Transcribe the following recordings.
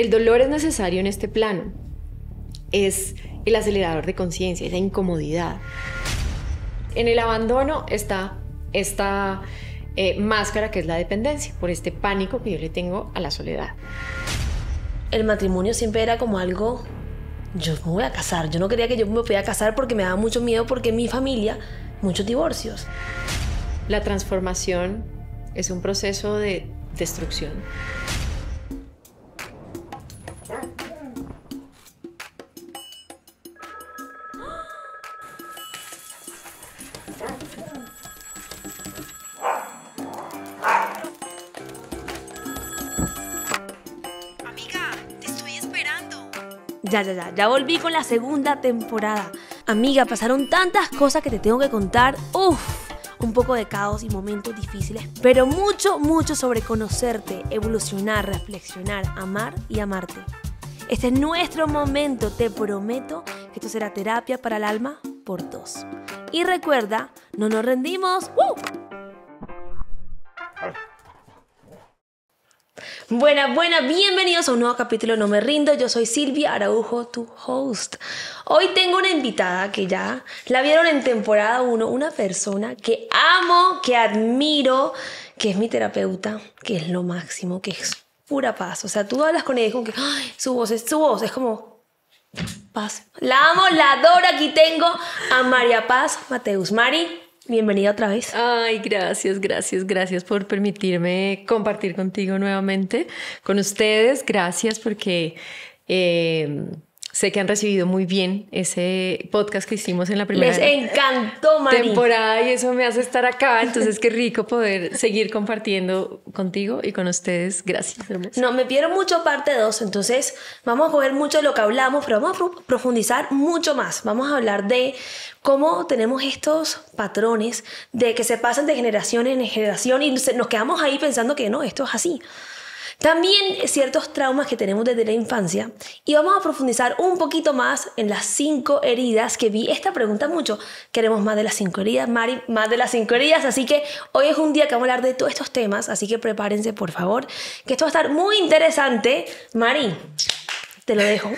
El dolor es necesario en este plano. Es el acelerador de conciencia, la incomodidad. En el abandono está esta eh, máscara que es la dependencia, por este pánico que yo le tengo a la soledad. El matrimonio siempre era como algo, yo me voy a casar, yo no quería que yo me a casar porque me daba mucho miedo porque mi familia, muchos divorcios. La transformación es un proceso de destrucción. Ya, ya, ya, ya volví con la segunda temporada. Amiga, pasaron tantas cosas que te tengo que contar. Uf, un poco de caos y momentos difíciles, pero mucho, mucho sobre conocerte, evolucionar, reflexionar, amar y amarte. Este es nuestro momento, te prometo que esto será terapia para el alma por dos. Y recuerda, no nos rendimos. ¡Uh! Buenas, buenas, bienvenidos a un nuevo capítulo No Me Rindo. Yo soy Silvia Araujo, tu host. Hoy tengo una invitada que ya la vieron en temporada 1, una persona que amo, que admiro, que es mi terapeuta, que es lo máximo, que es pura paz. O sea, tú hablas con ella y como que su voz es su voz, es como paz. La amo, la adoro. Aquí tengo a María Paz Mateus. Mari, Bienvenida otra vez. Ay, gracias, gracias, gracias por permitirme compartir contigo nuevamente, con ustedes. Gracias porque... Eh, Sé que han recibido muy bien ese podcast que hicimos en la primera encantó, temporada y eso me hace estar acá. Entonces, qué rico poder seguir compartiendo contigo y con ustedes. Gracias, No, me pierdo mucho parte 2, entonces vamos a coger mucho de lo que hablamos, pero vamos a profundizar mucho más. Vamos a hablar de cómo tenemos estos patrones de que se pasan de generación en generación y nos quedamos ahí pensando que no, esto es así. También ciertos traumas que tenemos desde la infancia. Y vamos a profundizar un poquito más en las cinco heridas que vi. Esta pregunta mucho. Queremos más de las cinco heridas, Mari, más de las cinco heridas. Así que hoy es un día que vamos a hablar de todos estos temas. Así que prepárense, por favor, que esto va a estar muy interesante. Mari, te lo dejo.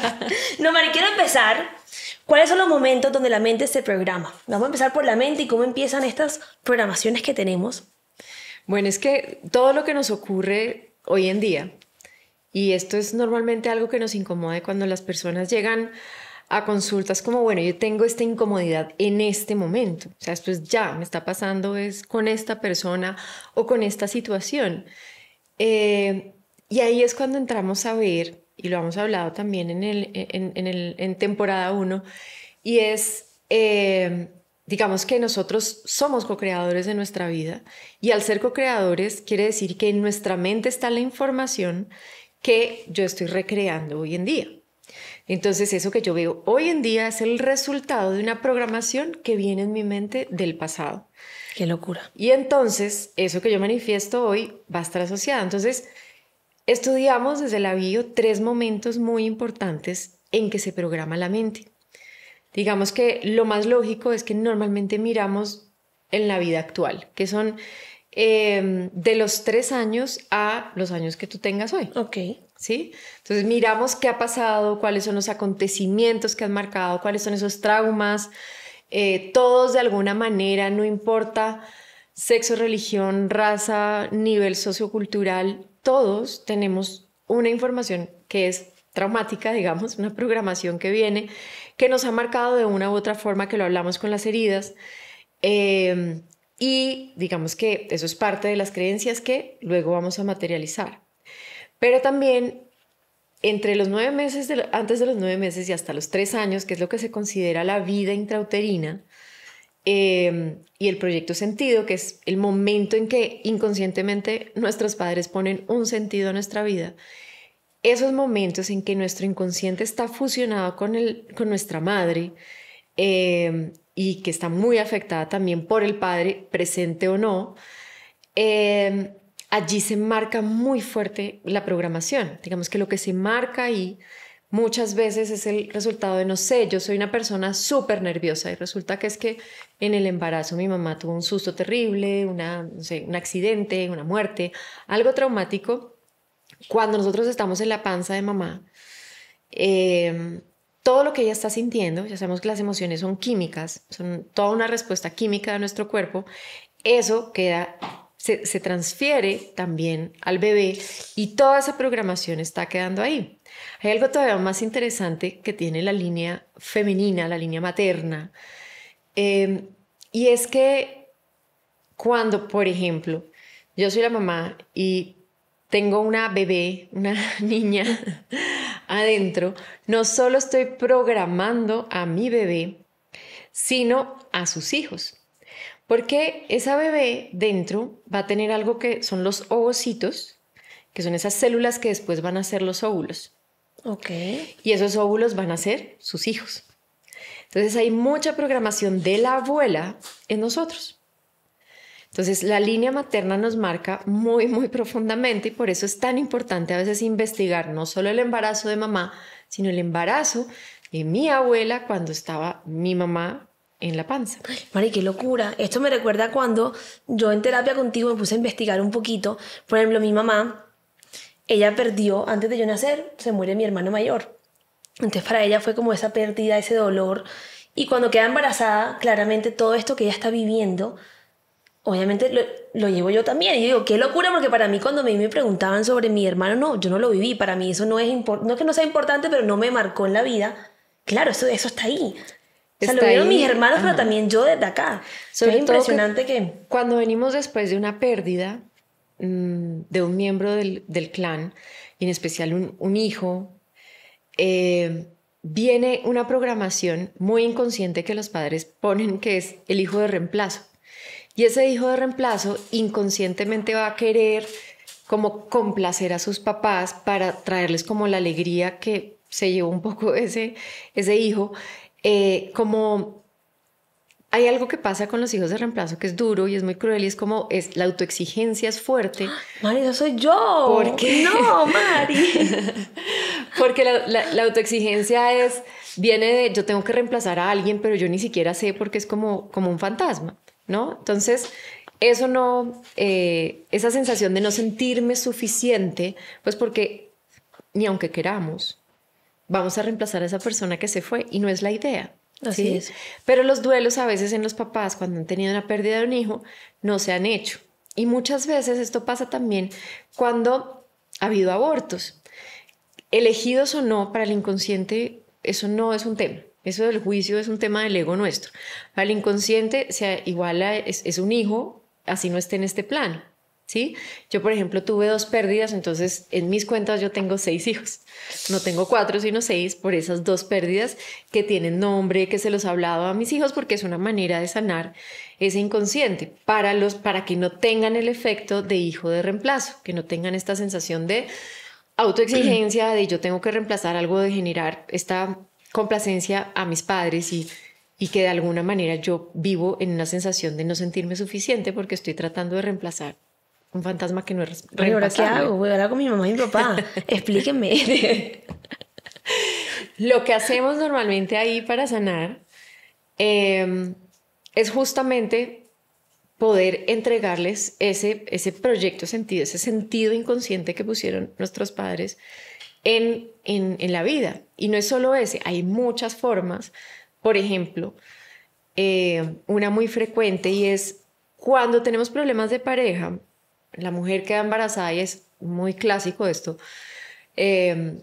no, Mari, quiero empezar. ¿Cuáles son los momentos donde la mente se programa? Vamos a empezar por la mente y cómo empiezan estas programaciones que tenemos. Bueno, es que todo lo que nos ocurre hoy en día. Y esto es normalmente algo que nos incomode cuando las personas llegan a consultas como, bueno, yo tengo esta incomodidad en este momento. O sea, esto es pues ya, me está pasando, es con esta persona o con esta situación. Eh, y ahí es cuando entramos a ver, y lo hemos hablado también en, el, en, temporada 1, y es eh, digamos que nosotros somos co-creadores de nuestra vida y al ser co-creadores quiere decir que en nuestra mente está la información que yo estoy recreando hoy en día. Entonces eso que yo veo hoy en día es el resultado de una programación que viene en mi mente del pasado. Qué locura. Y entonces eso que yo manifiesto hoy va a estar asociado. Entonces estudiamos desde la bio tres momentos muy importantes en que se programa la mente. Digamos que lo más lógico es que normalmente miramos en la vida actual, que son em, de los tres años a los años que tú tengas hoy. Ok. ¿Sí? Entonces miramos qué ha pasado, cuáles son los acontecimientos que han marcado, cuáles son esos traumas, eh, todos de alguna manera, no importa sexo, religión, raza, nivel sociocultural, todos tenemos una información que es traumática, digamos, una programación que viene que nos ha marcado de una u otra forma, que lo hablamos con las heridas. Em, y digamos que eso es parte de las creencias que luego vamos a materializar. Pero también entre los nueve meses, antes de los nueve meses y hasta los tres años, que es lo que se considera la vida intrauterina, em, y el proyecto sentido, que es el momento en que inconscientemente nuestros padres ponen un sentido a nuestra vida, esos momentos en que nuestro inconsciente está fusionado con, el, con nuestra madre em, y que está muy afectada también por el padre, presente o no, em, allí se marca muy fuerte la programación. Digamos que lo que se marca ahí muchas veces es el resultado de, no sé, yo soy una persona súper nerviosa y resulta que es que en el embarazo mi mamá tuvo un susto terrible, una, un accidente, una muerte, algo traumático cuando nosotros estamos en la panza de mamá, em, todo lo que ella está sintiendo, ya sabemos que las emociones son químicas, son toda una respuesta química de nuestro cuerpo, eso queda, se, transfiere también al bebé y toda esa programación está quedando ahí. Hay algo todavía más interesante que tiene la línea femenina, la línea materna, em, y es que cuando, por ejemplo, yo soy la mamá y tengo una bebé, una niña adentro, no solo estoy programando a mi bebé, sino a sus hijos. Porque esa bebé dentro va a tener algo que son los ovocitos, que son esas células que después van a ser los óvulos. Ok. Y esos óvulos van a ser sus hijos. Entonces hay mucha programación de la abuela en nosotros. Entonces, la línea materna nos marca muy, muy profundamente y por eso es tan importante a veces investigar no solo el embarazo de mamá, sino el embarazo de mi abuela cuando estaba mi mamá en la panza. Mari, qué locura. Esto me recuerda cuando yo en terapia contigo me puse a investigar un poquito. Por ejemplo, mi mamá, ella perdió, antes de yo nacer, se muere mi hermano mayor. Entonces, para ella fue como esa pérdida, ese dolor. Y cuando queda embarazada, claramente todo esto que ella está viviendo obviamente lo, llevo yo también. Y digo, qué locura, porque para mí cuando a mí me preguntaban sobre mi hermano, no, yo no lo viví. Para mí eso no es importante, no es que no sea importante, pero no me marcó en la vida. Claro, eso, eso está ahí. O sea, lo vieron mis hermanos, pero también yo desde acá. es impresionante que, Cuando venimos después de una pérdida mm, de un miembro del, del, clan, y en especial un, un hijo, eh, viene una programación muy inconsciente que los padres ponen que es el hijo de reemplazo. Y ese hijo de reemplazo inconscientemente va a querer como complacer a sus papás para traerles como la alegría que se llevó un poco ese, ese hijo. Eh, como hay algo que pasa con los hijos de reemplazo que es duro y es muy cruel y es como es la autoexigencia es fuerte. Mari, no soy yo. ¿Por qué? No, Mari. Porque la, autoexigencia es viene de yo tengo que reemplazar a alguien, pero yo ni siquiera sé porque es como como un fantasma. Entonces, eso no, eh, esa sensación de no sentirme suficiente, pues porque ni aunque queramos, vamos a reemplazar a esa persona que se fue y no es la idea. Así es. Pero los duelos a veces en los papás cuando han tenido una pérdida de un hijo no se han hecho. Y muchas veces esto pasa también cuando ha habido abortos. Elegidos o no, para el inconsciente eso no es un tema. Eso del juicio es un tema del ego nuestro. Al inconsciente se iguala, es, un hijo, así no esté en este plano. ¿Sí? Yo, por ejemplo, tuve dos pérdidas, entonces en mis cuentas yo tengo seis hijos. No tengo cuatro, sino seis por esas dos pérdidas que tienen nombre, que se los he hablado a mis hijos porque es una manera de sanar ese inconsciente para, los, para que no tengan el efecto de hijo de reemplazo, que no tengan esta sensación de autoexigencia, de yo tengo que reemplazar algo, de generar esta complacencia a mis padres y, que de alguna manera yo vivo en una sensación de no sentirme suficiente porque estoy tratando de reemplazar un fantasma que no es ahora qué hago, voy con mi mamá y mi papá. Explíquenme. Lo que hacemos normalmente ahí para sanar em, es justamente poder entregarles ese, ese proyecto sentido, ese sentido inconsciente que pusieron nuestros padres en, la vida. Y no es solo ese, hay muchas formas. Por ejemplo, eh, una muy frecuente y es cuando tenemos problemas de pareja, la mujer queda embarazada y es muy clásico esto. Eh,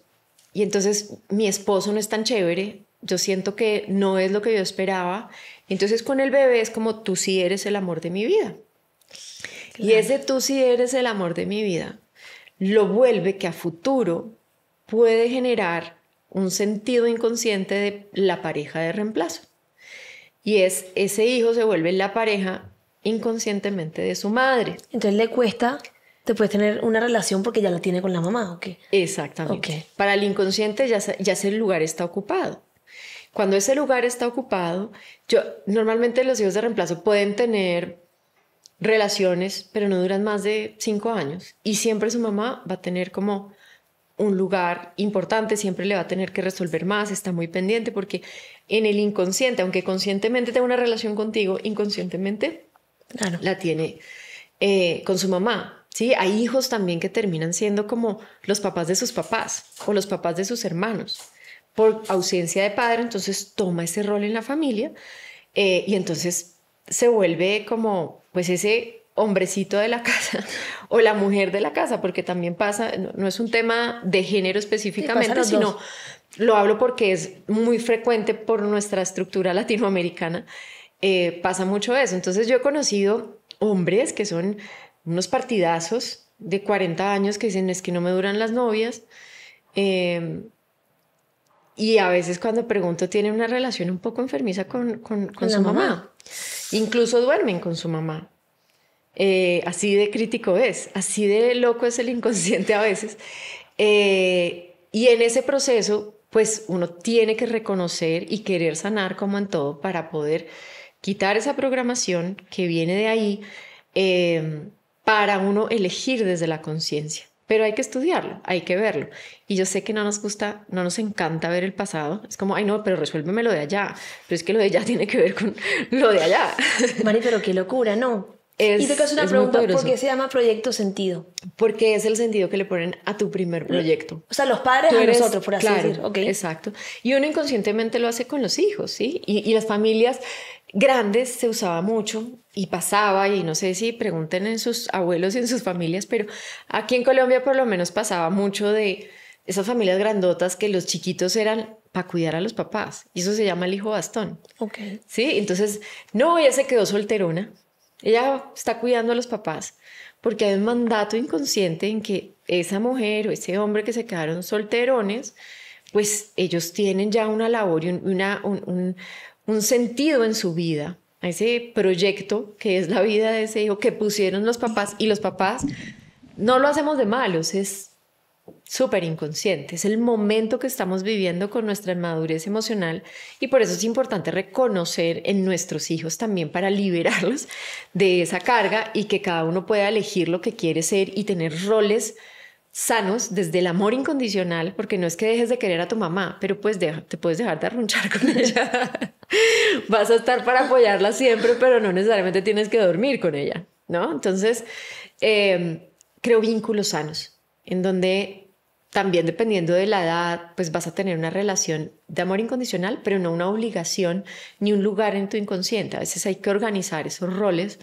y entonces mi esposo no es tan chévere, yo siento que no es lo que yo esperaba. Entonces con el bebé es como tú si eres el amor de mi vida. Y ese tú si eres el amor de mi vida lo vuelve que a futuro puede generar un sentido inconsciente de la pareja de reemplazo. Y es ese hijo se vuelve la pareja inconscientemente de su madre. Entonces le cuesta después tener una relación porque ya la tiene con la mamá, ¿o qué? Exactamente. Para el inconsciente ya, ya ese lugar está ocupado. Cuando ese lugar está ocupado, yo normalmente los hijos de reemplazo pueden tener relaciones, pero no duran más de cinco años y siempre su mamá va a tener como un lugar importante, siempre le va a tener que resolver más, está muy pendiente porque en el inconsciente, aunque conscientemente tenga una relación contigo, inconscientemente la tiene eh, con su mamá. ¿sí? Hay hijos también que terminan siendo como los papás de sus papás o los papás de sus hermanos. Por ausencia de padre, entonces toma ese rol en la familia eh, y entonces se vuelve como pues ese hombrecito de la casa o la mujer de la casa, porque también pasa, no, es un tema de género específicamente, sino lo hablo porque es muy frecuente por nuestra estructura latinoamericana, eh, pasa mucho eso. Entonces yo he conocido hombres que son unos partidazos de 40 años que dicen es que no me duran las novias. Em, y a veces cuando pregunto tienen una relación un poco enfermiza con, su mamá. Incluso duermen con su mamá. Eh, así de crítico es, así de loco es el inconsciente a veces. Eh, y en ese proceso, pues uno tiene que reconocer y querer sanar como en todo para poder quitar esa programación que viene de ahí eh, para uno elegir desde la conciencia. Pero hay que estudiarlo, hay que verlo. Y yo sé que no nos gusta, no nos encanta ver el pasado. Es como, ay, no, pero resuélveme lo de allá. Pero es que lo de allá tiene que ver con lo de allá. Mari, pero qué locura, ¿no? y te una pregunta, ¿por qué se llama proyecto sentido? Porque es el sentido que le ponen a tu primer proyecto. O sea, los padres a nosotros, por así Exacto. Y uno inconscientemente lo hace con los hijos, ¿sí? Y, y, las familias grandes se usaba mucho y pasaba, y no sé si pregunten en sus abuelos y en sus familias, pero aquí en Colombia por lo menos pasaba mucho de esas familias grandotas que los chiquitos eran para cuidar a los papás. Y eso se llama el hijo bastón. Ok. Sí, entonces, no, ella se quedó solterona ella está cuidando a los papás porque hay un mandato inconsciente en que esa mujer o ese hombre que se quedaron solterones, pues ellos tienen ya una labor y un, sentido en su vida, a ese proyecto que es la vida de ese hijo que pusieron los papás y los papás no lo hacemos de malos, es súper inconsciente, es el momento que estamos viviendo con nuestra madurez emocional y por eso es importante reconocer en nuestros hijos también para liberarlos de esa carga y que cada uno pueda elegir lo que quiere ser y tener roles sanos desde el amor incondicional, porque no es que dejes de querer a tu mamá, pero pues te puedes dejar de arrunchar con ella. Vas a estar para apoyarla siempre, pero no necesariamente tienes que dormir con ella, ¿no? Entonces, eh, creo vínculos sanos en donde también dependiendo de la edad, pues vas a tener una relación de amor incondicional, pero no una obligación ni un lugar en tu inconsciente. A veces hay que organizar esos roles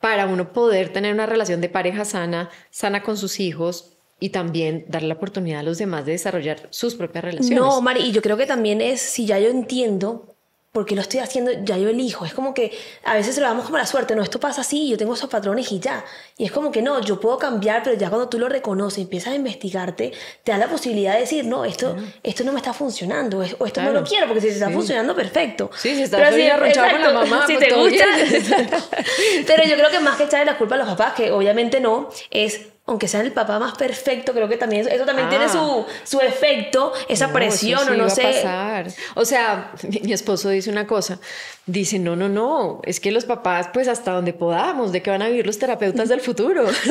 para uno poder tener una relación de pareja sana, sana con sus hijos, y también dar la oportunidad a los demás de desarrollar sus propias relaciones. No, Mari, y yo creo que también es, si ya yo entiendo porque lo estoy haciendo, ya yo elijo. Es como que a veces se lo damos como la suerte, no, esto pasa así, yo tengo esos patrones y ya. Y es como que no, yo puedo cambiar, pero ya cuando tú lo reconoces, empiezas a investigarte, te da la posibilidad de decir, no, esto, esto no me está funcionando, o esto no lo quiero, porque si se está funcionando, perfecto. Sí, si estás arrochado con la mamá, si pues te gusta. pero yo creo que más que echarle la culpa a los papás, que obviamente no, es aunque sea el papá más perfecto, creo que también eso, también tiene ah. su, su, efecto, esa presión o no sé. O sea, mi, esposo dice una cosa, dice, no, no, no, es que los papás, pues hasta donde podamos, de que van a vivir los terapeutas del futuro.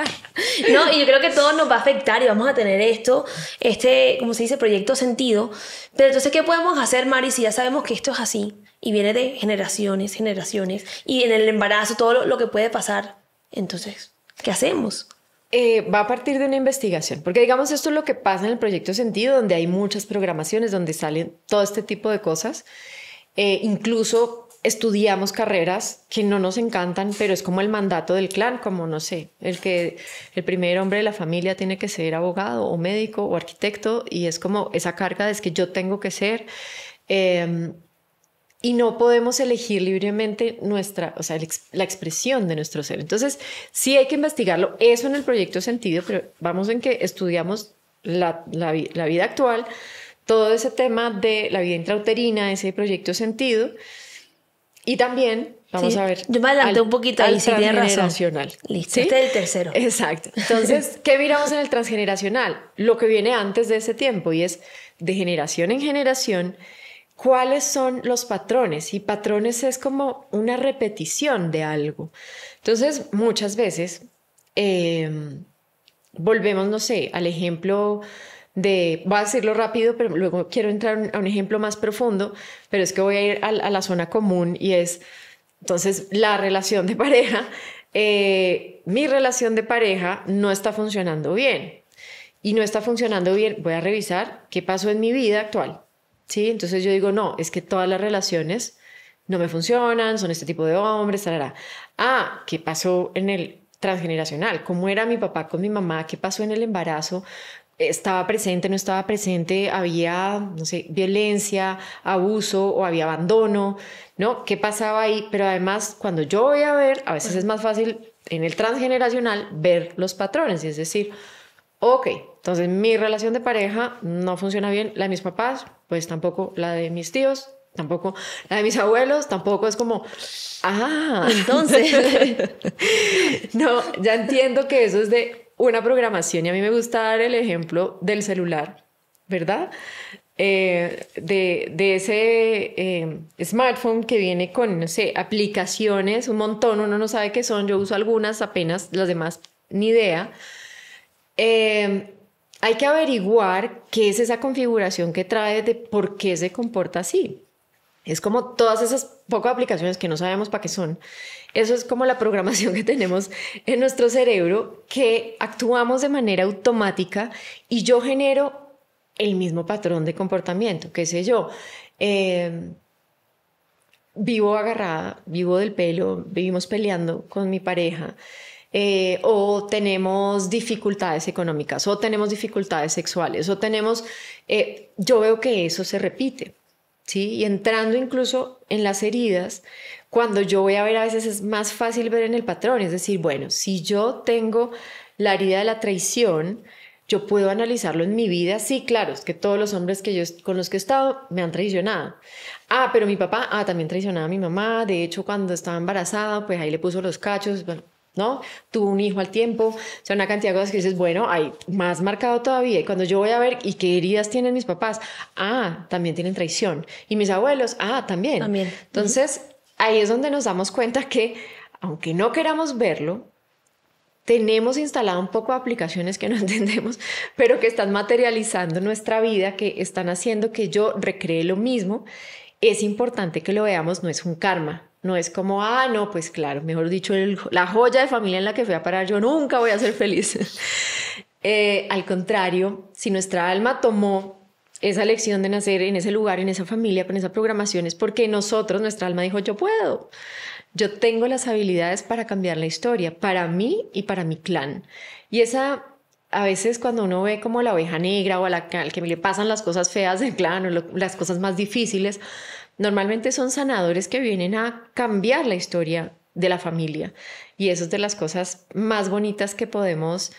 no, y yo creo que todo nos va a afectar y vamos a tener esto, este, como se dice, proyecto sentido. Pero entonces, ¿qué podemos hacer, Mari, si ya sabemos que esto es así y viene de generaciones, generaciones, y en el embarazo todo lo que puede pasar? Entonces... ¿Qué hacemos? Eh, va a partir de una investigación, porque digamos esto es lo que pasa en el proyecto Sentido, donde hay muchas programaciones, donde salen todo este tipo de cosas. Eh, incluso estudiamos carreras que no nos encantan, pero es como el mandato del clan, como no sé, el que el primer hombre de la familia tiene que ser abogado o médico o arquitecto y es como esa carga de es que yo tengo que ser. Em, y no podemos elegir libremente nuestra, o sea, la expresión de nuestro ser. Entonces, sí hay que investigarlo, eso en el proyecto sentido, pero vamos en que estudiamos la, la, vida actual, todo ese tema de la vida intrauterina, ese proyecto sentido, y también Vamos a ver. Yo me adelanté un poquito ahí, si tiene razón. Listo. Este es el tercero. Exacto. Entonces, ¿qué miramos en el transgeneracional? Lo que viene antes de ese tiempo y es de generación en generación cuáles son los patrones y patrones es como una repetición de algo. Entonces, muchas veces em, volvemos, no sé, al ejemplo de, voy a decirlo rápido, pero luego quiero entrar a un ejemplo más profundo, pero es que voy a ir a, la zona común y es, entonces, la relación de pareja, eh, mi relación de pareja no está funcionando bien. Y no está funcionando bien, voy a revisar qué pasó en mi vida actual, ¿sí? Entonces yo digo, no, es que todas las relaciones no me funcionan, son este tipo de hombres, tal. Ah, ¿qué pasó en el transgeneracional? ¿Cómo era mi papá con mi mamá? ¿Qué pasó en el embarazo? estaba presente, no estaba presente, había, no sé, violencia, abuso o había abandono, ¿no? ¿Qué pasaba ahí? Pero además, cuando yo voy a ver, a veces es más fácil en el transgeneracional ver los patrones, es decir, ok, entonces, mi relación de pareja no funciona bien. La de mis papás, pues tampoco. La de mis tíos, tampoco. La de mis abuelos, tampoco. Es como, ah, entonces. no, ya entiendo que eso es de una programación. Y a mí me gusta dar el ejemplo del celular, ¿verdad? Eh, de, ese eh, smartphone que viene con, no sé, aplicaciones, un montón, uno no sabe qué son, yo uso algunas apenas, las demás ni idea. Eh, hay que averiguar qué es esa configuración que trae de por qué se comporta así. Es como todas esas pocas aplicaciones que no sabemos para qué son. Eso es como la programación que tenemos en nuestro cerebro, que actuamos de manera automática y yo genero el mismo patrón de comportamiento, qué sé yo. Em, vivo agarrada, vivo del pelo, vivimos peleando con mi pareja. Eh, o tenemos dificultades económicas, o tenemos dificultades sexuales, o tenemos, eh, yo veo que eso se repite, ¿sí? Y entrando incluso en las heridas, cuando yo voy a ver a veces es más fácil ver en el patrón, es decir, bueno, si yo tengo la herida de la traición, yo puedo analizarlo en mi vida. Sí, claro, es que todos los hombres que yo, con los que he estado me han traicionado. Ah, pero mi papá, ah, también traicionaba a mi mamá. De hecho, cuando estaba embarazada, pues ahí le puso los cachos. Bueno, ¿no? Tuvo un hijo al tiempo, o sea, una cantidad de cosas que dices, bueno, hay más marcado todavía. Y cuando yo voy a ver, ¿y qué heridas tienen mis papás? Ah, también tienen traición. Y mis abuelos, ah, también. Entonces, ahí es donde nos damos cuenta que, aunque no queramos verlo, tenemos instalado un poco aplicaciones que no entendemos, pero que están materializando nuestra vida, que están haciendo que yo recree lo mismo. Es importante que lo veamos, no es un karma, no es como, ah, no, pues claro, mejor dicho, la joya de familia en la que fui a parar, yo nunca voy a ser feliz. Eh, al contrario, si nuestra alma tomó esa lección de nacer en ese lugar, en esa familia, con esa programación, es porque nosotros, nuestra alma dijo, yo puedo, yo tengo las habilidades para cambiar la historia, para mí y para mi clan. Y esa, a veces cuando uno ve como la oveja negra o al que le pasan las cosas feas del clan o las cosas más difíciles, normalmente son sanadores que vienen a cambiar la historia de la familia. Y eso es de las cosas más bonitas que podemos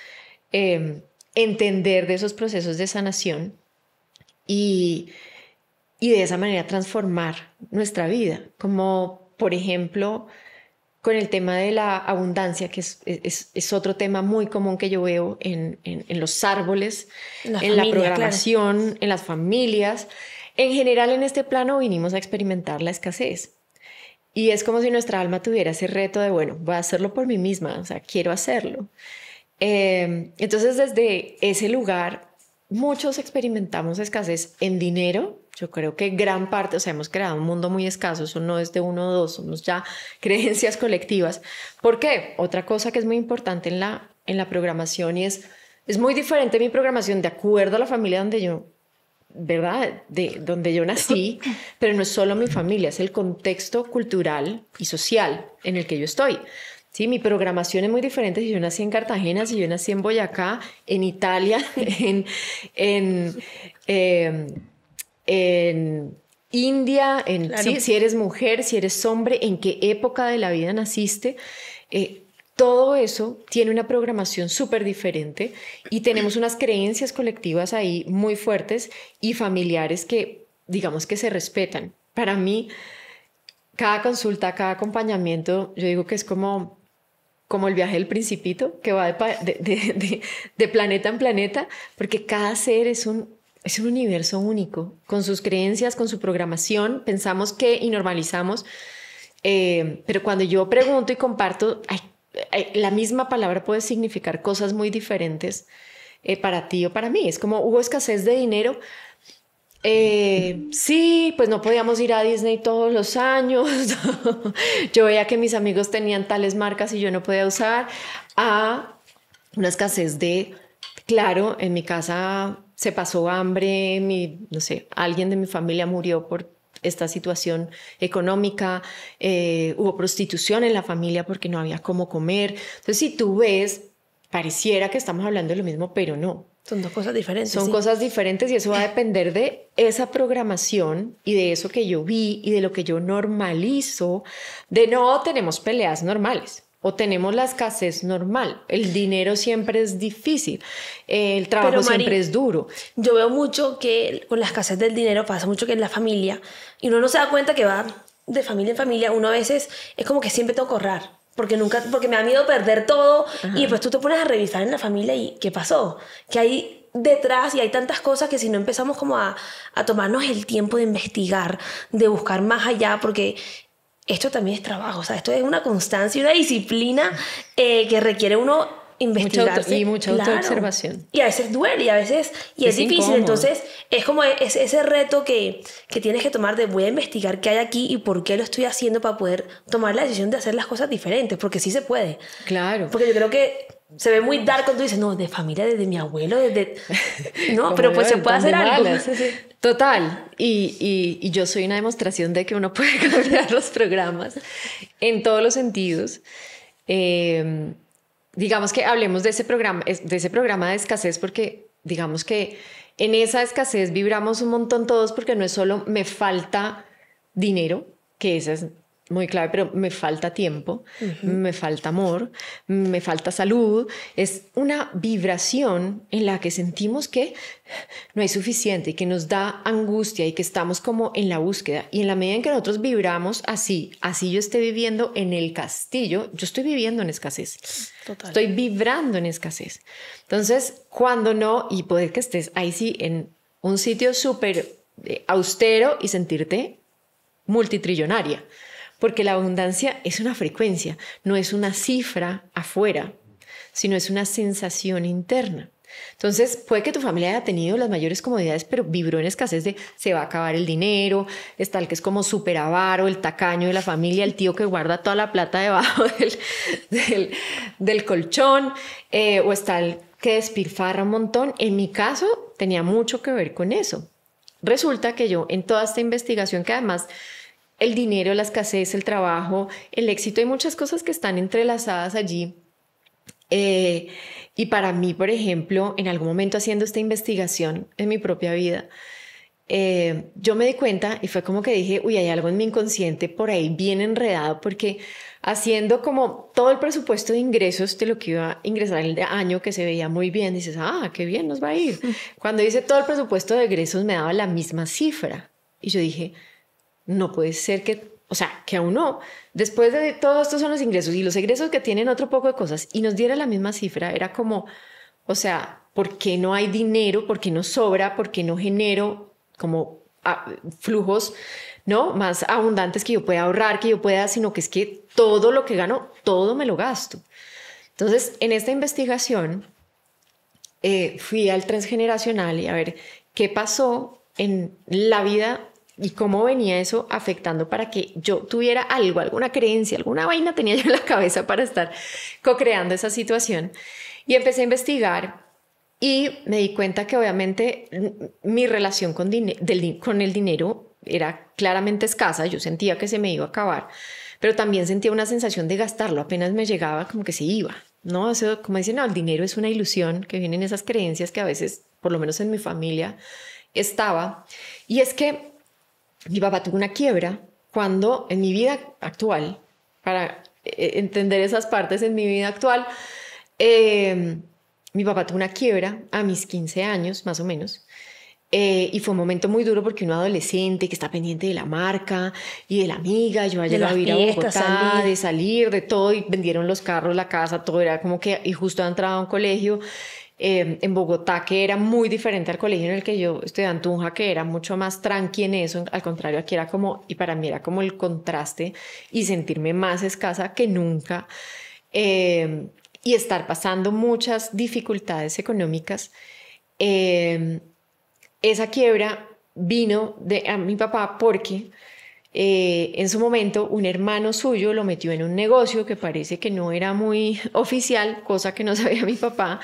em, entender de esos procesos de sanación y, y de esa manera transformar nuestra vida. Como por ejemplo con el tema de la abundancia, que es, otro tema muy común que yo veo en, los árboles, en la programación, en las familias. En general, en este plano vinimos a experimentar la escasez. Y es como si nuestra alma tuviera ese reto de, bueno, voy a hacerlo por mí misma, o sea, quiero hacerlo. Em, entonces, desde ese lugar, muchos experimentamos escasez en dinero. Yo creo que gran parte, o sea, hemos creado un mundo muy escaso, eso no es de uno o dos, somos ya creencias colectivas. ¿Por qué? Otra cosa que es muy importante en la, en la programación y es, es muy diferente mi programación de acuerdo a la familia donde yo ¿verdad? De donde yo nací, pero no es solo mi familia, es el contexto cultural y social en el que yo estoy. Sí, mi programación es muy diferente si yo nací en Cartagena, si yo nací en Boyacá, en Italia, en, em, en, India, en, si eres mujer, si eres hombre, en qué época de la vida naciste. Eh, todo eso tiene una programación súper diferente y tenemos unas creencias colectivas ahí muy fuertes y familiares que digamos que se respetan. Para mí, cada consulta, cada acompañamiento, yo digo que es como, como el viaje del principito, que va de, planeta en planeta, porque cada ser es un, es un universo único, con sus creencias, con su programación, pensamos que y normalizamos. Eh, pero cuando yo pregunto y comparto, hay eh, la misma palabra puede significar cosas muy diferentes eh, para ti o para mí. Es como hubo escasez de dinero. Eh, sí, pues no podíamos ir a Disney todos los años. yo veía que mis amigos tenían tales marcas y yo no podía usar. A una escasez de, claro, en mi casa se pasó hambre, mi, no sé, alguien de mi familia murió por esta situación económica, eh, hubo prostitución en la familia porque no había cómo comer. Entonces, si tú ves, pareciera que estamos hablando de lo mismo, pero no. Son dos cosas diferentes. Son cosas diferentes y eso va a depender de esa programación y de eso que yo vi y de lo que yo normalizo, de no tenemos peleas normales o tenemos la escasez normal. El dinero siempre es difícil, el trabajo siempre es duro. Yo veo mucho que con la escasez del dinero pasa mucho que en la familia, y uno no se da cuenta que va de familia en familia, uno a veces es como que siempre tengo que ahorrar. Porque nunca, porque me ha miedo perder todo. Y después tú te pones a revisar en la familia y qué pasó. Que hay detrás y hay tantas cosas que si no empezamos como a, a, tomarnos el tiempo de investigar, de buscar más allá, porque esto también es trabajo, o sea, esto es una constancia y una disciplina eh, que requiere uno investigar, y mucha claro. autoobservación. Y a veces duele, y a veces y es, difícil, entonces es como e-, es, ese reto que, que tienes que tomar de voy a investigar qué hay aquí y por qué lo estoy haciendo para poder tomar la decisión de hacer las cosas diferentes, porque sí se puede. Claro. Porque yo creo que se ve muy dark cuando dices, no, de familia, desde mi abuelo, desde... No, pero pues se puede hacer algo. Total. Y, yo soy una demostración de que uno puede cambiar los programas en todos los sentidos. Em, digamos que hablemos de ese programa, de ese programa de escasez, porque digamos que en esa escasez vibramos un montón todos, porque no es solo me falta dinero, que esa es muy clave, pero me falta tiempo, me falta amor, me falta salud. Es una vibración en la que sentimos que no hay suficiente y que nos da angustia y que estamos como en la búsqueda. Y en la medida en que nosotros vibramos así, así yo esté viviendo en el castillo, yo estoy viviendo en escasez. Estoy vibrando en escasez. Entonces, cuando no, y puede que estés ahí sí en un sitio súper eh, austero y sentirte multitrillonaria porque la abundancia es una frecuencia, no es una cifra afuera, sino es una sensación interna. Entonces, puede que tu familia haya tenido las mayores comodidades, pero vibró en escasez de se va a acabar el dinero, está el que es como súper avaro, el tacaño de la familia, el tío que guarda toda la plata debajo del, colchón, eh, o está el que despilfarra un montón. En mi caso, tenía mucho que ver con eso. Resulta que yo, en toda esta investigación, que además el dinero, la escasez, el trabajo, el éxito, hay muchas cosas que están entrelazadas allí. Eh, y para mí, por ejemplo, en algún momento haciendo esta investigación en mi propia vida, eh, yo me di cuenta y fue como que dije, uy, hay algo en mi inconsciente por ahí bien enredado, porque haciendo como todo el presupuesto de ingresos de lo que iba a ingresar el año, que se veía muy bien, dices, ah, qué bien nos va a ir. Cuando hice todo el presupuesto de ingresos, me daba la misma cifra. Y yo dije, no puede ser que, o sea, que aún no, después de Todos estos son los ingresos y los egresos que tienen otro poco de cosas y nos diera la misma cifra, era como, o sea, ¿por qué no hay dinero? ¿Por qué no sobra? ¿Por qué no genero como ah, flujos? ¿no? Más abundantes que yo pueda ahorrar, que yo pueda, sino que es que todo lo que gano, todo me lo gasto. Entonces, en esta investigación, eh, fui al transgeneracional y a ver qué pasó en la vida y cómo venía eso afectando para que yo tuviera algo, alguna creencia, alguna vaina tenía yo en la cabeza para estar co-creando esa situación. Y empecé a investigar y me di cuenta que obviamente mi relación con, con el dinero era claramente escasa, yo sentía que se me iba a acabar, pero también sentía una sensación de gastarlo, apenas me llegaba como que se iba, ¿no? como dicen, no, el dinero es una ilusión, que vienen esas creencias que a veces, por lo menos en mi familia, estaba. Y es que mi papá tuvo una quiebra cuando en mi vida actual, para eh, entender esas partes en mi vida actual, em, mi papá tuvo una quiebra a mis 15 años, más o menos. Eh, y fue un momento muy duro porque un adolescente que está pendiente de la marca y de la amiga, yo allá a a Bogotá, de salir, de todo, y vendieron los carros, la casa, todo era como que, y justo ha entrado a un colegio, Em, en Bogotá, que era muy diferente al colegio en el que yo estudié en Tunja, que era mucho más tranqui en eso, al contrario, aquí era como, y para mí era como el contraste y sentirme más escasa que nunca, em, y estar pasando muchas dificultades económicas. Em, esa quiebra vino de a mi papá porque eh, en su momento un hermano suyo lo metió en un negocio que parece que no era muy oficial, cosa que no sabía mi papá.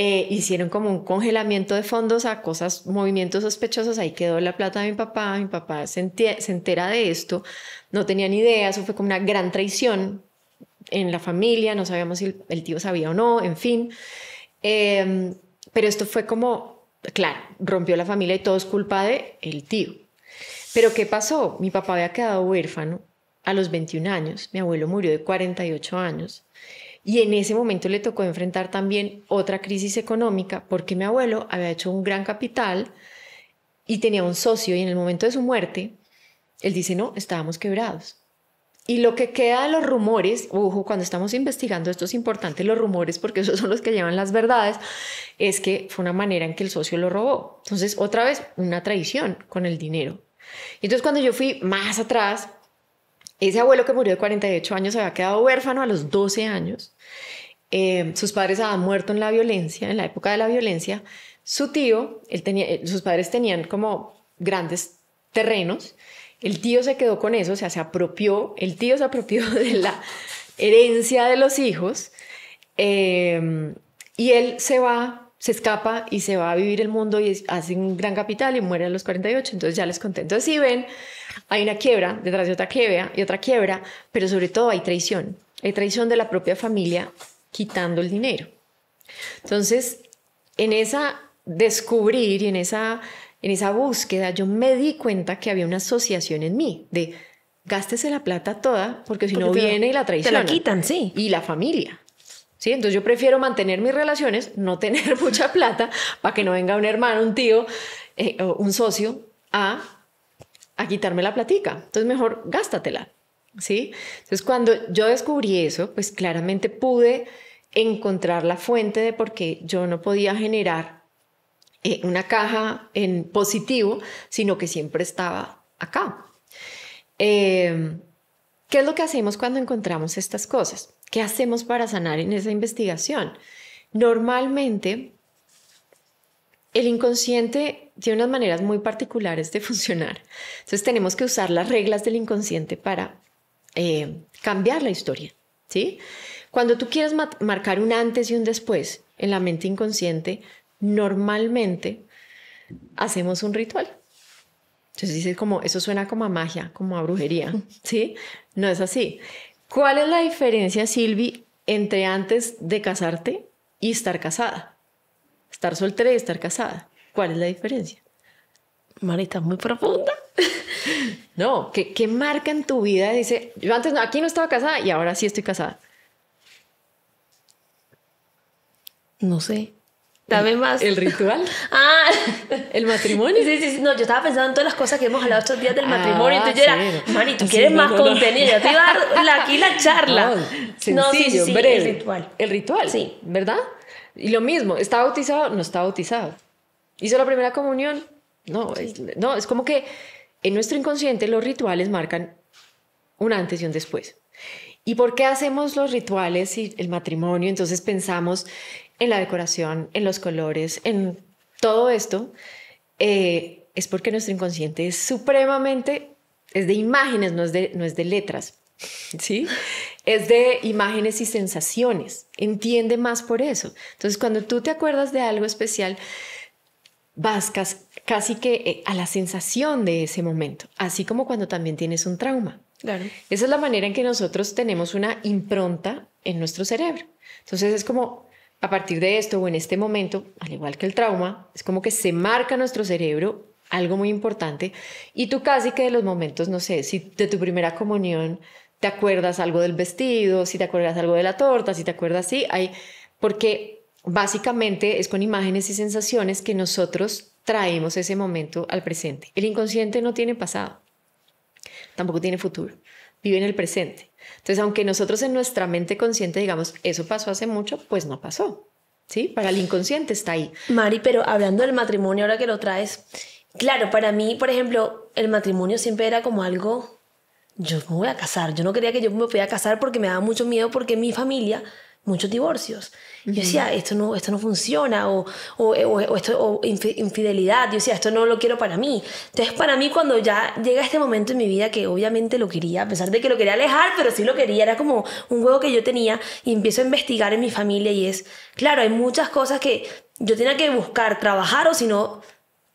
Eh, hicieron como un congelamiento de fondos a cosas, movimientos sospechosos, ahí quedó la plata de mi papá, mi papá se, entera de esto, no tenían ni idea, eso fue como una gran traición en la familia, no sabíamos si el, tío sabía o no, en fin. Em, pero esto fue como, claro, rompió la familia y todo es culpa de el tío. Pero ¿qué pasó? Mi papá había quedado huérfano a los 21 años, mi abuelo murió de 48 años. Y en ese momento le tocó enfrentar también otra crisis económica porque mi abuelo había hecho un gran capital y tenía un socio y en el momento de su muerte, él dice, no, estábamos quebrados. Y lo que queda de los rumores, ojo, cuando estamos investigando esto es importante, los rumores, porque esos son los que llevan las verdades, es que fue una manera en que el socio lo robó. Entonces, otra vez, una traición con el dinero. Y entonces cuando yo fui más atrás, ese abuelo que murió de 48 años había quedado huérfano a los 12 años eh, sus padres habían muerto en la violencia, en la época de la violencia. Su tío, eh, sus padres tenían como grandes terrenos. El tío se quedó con eso, o sea, se apropió, el tío se apropió de la herencia de los hijos. Em, y él se va, se escapa y se va a vivir el mundo y hace un gran capital y muere a los 48. Entonces ya les conté. Entonces, si ven, hay una quiebra, detrás de otra quiebra y otra quiebra, pero sobre todo hay traición. Hay traición de la propia familia quitando el dinero. Entonces, en esa descubrir y en esa, en esa búsqueda, yo me di cuenta que había una asociación en mí de gástese la plata toda porque si no viene y la traición. Te la quitan, sí. Y la familia. ¿Sí? Entonces yo prefiero mantener mis relaciones, no tener mucha plata para que no venga un hermano, un tío, eh, o un socio a, a quitarme la platica. Entonces mejor gástatela. Entonces, cuando yo descubrí eso, pues claramente pude encontrar la fuente de por qué yo no podía generar eh, una caja en positivo, sino que siempre estaba acá. Em, ¿Qué es lo que hacemos cuando encontramos estas cosas? ¿Qué hacemos para sanar en esa investigación? Normalmente, el inconsciente tiene unas maneras muy particulares de funcionar. Entonces tenemos que usar las reglas del inconsciente para eh, cambiar la historia, ¿sí? Cuando tú quieres marcar un antes y un después en la mente inconsciente, normalmente hacemos un ritual. Entonces dices como, eso suena como a magia, como a brujería, ¿sí? No es así. ¿Cuál es la diferencia, Silvi, entre antes de casarte y estar casada? Estar soltera y estar casada. ¿Cuál es la diferencia? Marita, muy profunda. no, ¿qué marca en tu vida. Dice, yo antes no, aquí no estaba casada y ahora sí estoy casada. No sé. Dame más. ¿El ritual? ah, ¿el matrimonio? Sí, sí, sí. No, yo estaba pensando en todas las cosas que hemos hablado estos días del ah, matrimonio. entonces quieres más contenido. te iba a dar la, aquí la charla. sencillo, sí, breve. El ritual. El ritual. Sí. ¿Verdad? Y lo mismo, ¿está bautizado? No está bautizado. ¿Hizo la primera comunión? No, es, no, es como que en nuestro inconsciente los rituales marcan un antes y un después. ¿Y por qué hacemos los rituales y el matrimonio? Entonces pensamos en la decoración, en los colores, en todo esto. Eh, es porque nuestro inconsciente es supremamente, es de imágenes, no es de, no es de letras. ¿Sí? Es de imágenes y sensaciones. Entiende más por eso. Entonces, cuando tú te acuerdas de algo especial, vas casi que eh, a la sensación de ese momento, así como cuando también tienes un trauma. Claro. Esa es la manera en que nosotros tenemos una impronta en nuestro cerebro. Entonces es como a partir de esto o en este momento, al igual que el trauma, es como que se marca nuestro cerebro algo muy importante y tú casi que de los momentos, no sé, si de tu primera comunión te acuerdas algo del vestido, si te acuerdas algo de la torta, si te acuerdas sí, hay porque básicamente es con imágenes y sensaciones que nosotros traemos ese momento al presente. El inconsciente no tiene pasado, tampoco tiene futuro, vive en el presente. Entonces, aunque nosotros en nuestra mente consciente digamos, eso pasó hace mucho, pues no pasó. ¿Sí? Para el inconsciente está ahí. Mari, pero hablando del matrimonio, ahora que lo traes, claro, para mí, por ejemplo, el matrimonio siempre era como algo, yo me voy a casar, yo no quería que yo me fuera a casar porque me daba mucho miedo porque mi familia muchos divorcios. Yo decía, esto no, esto no funciona, o, esto, o infidelidad, yo decía, esto no lo quiero para mí. Entonces, para mí, cuando ya llega este momento en mi vida que obviamente lo quería, a pesar de que lo quería alejar, pero sí lo quería, era como un huevo que yo tenía, y empiezo a investigar en mi familia, y es, claro, hay muchas cosas que yo tenía que buscar, trabajar, o si no,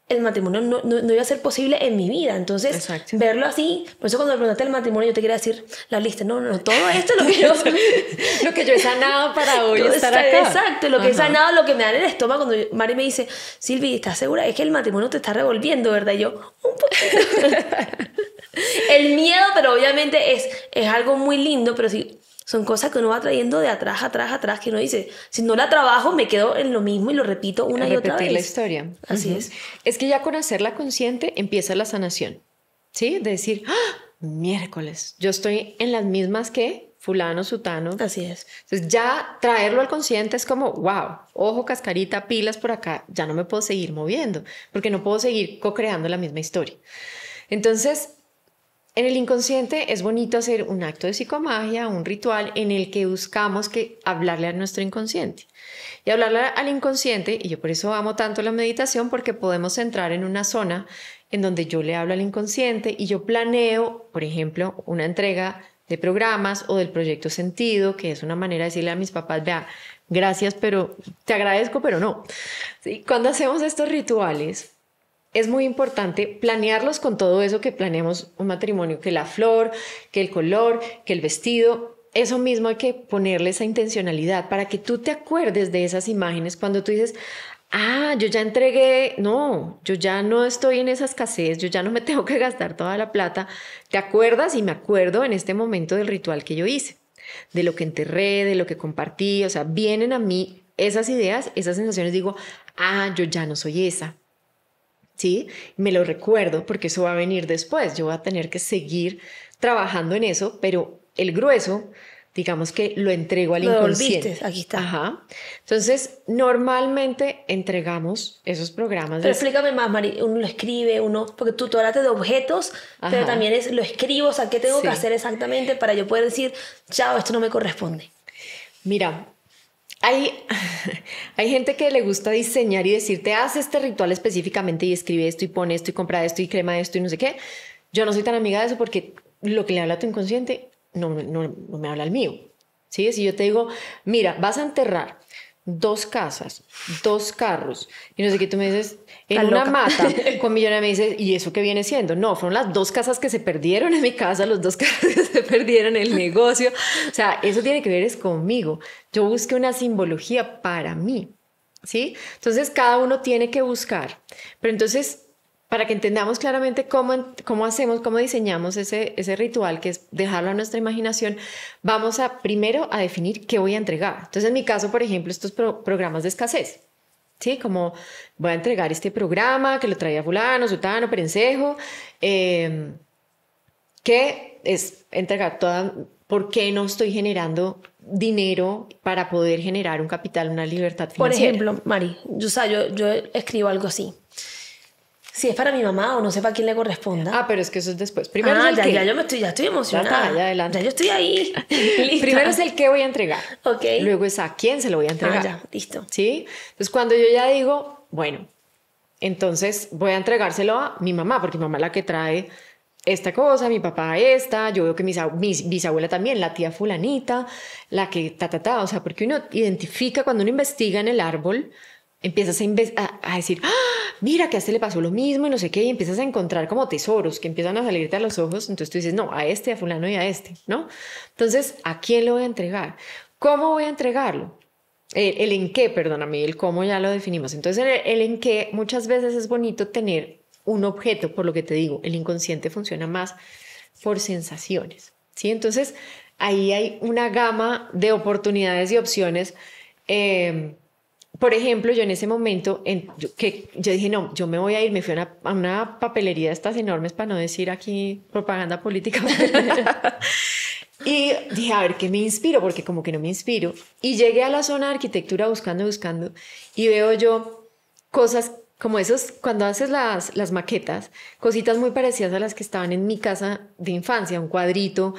el matrimonio no, iba a ser posible en mi vida. Entonces, verlo así, por eso cuando me preguntaste el matrimonio, yo te quería decir la lista. No, no, todo esto es lo que yo, lo que yo he sanado para hoy Exacto, lo que he sanado, lo que me da en el estómago. Cuando Mari me dice, Silvi, ¿estás segura? Es que el matrimonio te está revolviendo, ¿verdad? Y yo, un poquito. el miedo, pero obviamente es, es algo muy lindo, pero si son cosas que uno va trayendo de atrás, atrás, atrás, que uno dice, si no la trabajo, me quedo en lo mismo y lo repito una y otra vez. Repetir la historia. Así es. Es que ya con hacerla consciente empieza la sanación, ¿sí? De decir, ¡Ah! miércoles, yo estoy en las mismas que fulano, sutano. Así es. Entonces ya traerlo al consciente es como, wow, ojo, cascarita, pilas por acá, ya no me puedo seguir moviendo, porque no puedo seguir co-creando la misma historia. Entonces, en el inconsciente es bonito hacer un acto de psicomagia, un ritual en el que buscamos que hablarle a nuestro inconsciente. Y hablarle al inconsciente, y yo por eso amo tanto la meditación, porque podemos entrar en una zona en donde yo le hablo al inconsciente y yo planeo, por ejemplo, una entrega de programas o del proyecto sentido, que es una manera de decirle a mis papás, vea, gracias, pero te agradezco, pero no. ¿Sí? Cuando hacemos estos rituales, es muy importante planearlos con todo eso que planeamos un matrimonio, que la flor, que el color, que el vestido. Eso mismo hay que ponerle esa intencionalidad para que tú te acuerdes de esas imágenes cuando tú dices, ah, yo ya entregué, no, yo ya no estoy en esa escasez, yo ya no me tengo que gastar toda la plata. ¿Te acuerdas? Y me acuerdo en este momento del ritual que yo hice, de lo que enterré, de lo que compartí, o sea, vienen a mí esas ideas, esas sensaciones, digo, ah, yo ya no soy esa, ¿sí? Me lo recuerdo porque eso va a venir después, yo voy a tener que seguir trabajando en eso, pero el grueso, digamos que lo entrego al lo inconsciente. Volviste, aquí está. Ajá. Entonces, normalmente entregamos esos programas. Pero explícame más, Mari, uno lo escribe, uno, porque tú, tú hablaste de objetos, pero también es lo escribo, o sea, ¿qué tengo que hacer exactamente para yo poder decir, chao, esto no me corresponde? Mira, hay, hay gente que le gusta diseñar y decirte, haz este ritual específicamente y escribe esto y pone esto y compra esto y crema esto y no sé qué. Yo no soy tan amiga de eso porque lo que le habla a tu inconsciente no, no, me habla el mío. ¿sí? Si yo te digo, mira, vas a enterrar dos casas, dos carros, y no sé qué, tú me dices, en una mata con millones me dice, ¿y eso qué viene siendo? No, fueron las dos casas que se perdieron en mi casa, los dos casas que se perdieron el negocio. O sea, eso tiene que ver es conmigo. Yo busqué una simbología para mí, ¿sí? Entonces cada uno tiene que buscar. Pero entonces, para que entendamos claramente cómo, cómo hacemos, cómo diseñamos ese, ese ritual, que es dejarlo a nuestra imaginación, vamos a primero a definir qué voy a entregar. Entonces, en mi caso, por ejemplo, estos programas de escasez. ¿sí? Como voy a entregar este programa que lo traía fulano, sultano, perencejo, eh, que es entregar toda, ¿por qué no estoy generando dinero para poder generar un capital, una libertad financiera? Por ejemplo, Mari, yo, o sea, yo, yo escribo algo así. Si es para mi mamá o no sé para quién le corresponda. Ah, pero es que eso es después. Primero ah, es el ya, ya yo me estoy, ya estoy emocionada. Ya, adelante. ya yo estoy ahí. Primero es el que voy a entregar. Ok. Luego es a quién se lo voy a ah, entregar. Ah, ya, listo. ¿Sí? Entonces cuando yo ya digo, bueno, entonces voy a entregárselo a mi mamá, porque mi mamá es la que trae esta cosa, mi papá esta, yo veo que mis, mis, bisabuela también, la tía fulanita, la que ta, ta, ta, o sea, porque uno identifica cuando uno investiga en el árbol, empiezas a, decir, ¡Ah! mira que a este le pasó lo mismo y no sé qué, y empiezas a encontrar como tesoros que empiezan a salirte a los ojos, entonces tú dices, no, a este, a fulano y a este, ¿no? Entonces, ¿a quién lo voy a entregar? ¿Cómo voy a entregarlo? El, en qué, perdóname, el cómo ya lo definimos. Entonces, el, en qué muchas veces es bonito tener un objeto, por lo que te digo, el inconsciente funciona más por sensaciones, ¿sí? Entonces, ahí hay una gama de oportunidades y opciones. Eh, por ejemplo, yo en ese momento, en, que, yo dije, no, yo me voy a ir, me fui a una, papelería de estas enormes para no decir aquí propaganda política. y dije, a ver, ¿qué me inspiro? Porque como que no me inspiro. Y llegué a la zona de arquitectura buscando, buscando, y veo yo cosas como esos, cuando haces las, las maquetas, cositas muy parecidas a las que estaban en mi casa de infancia, un cuadrito,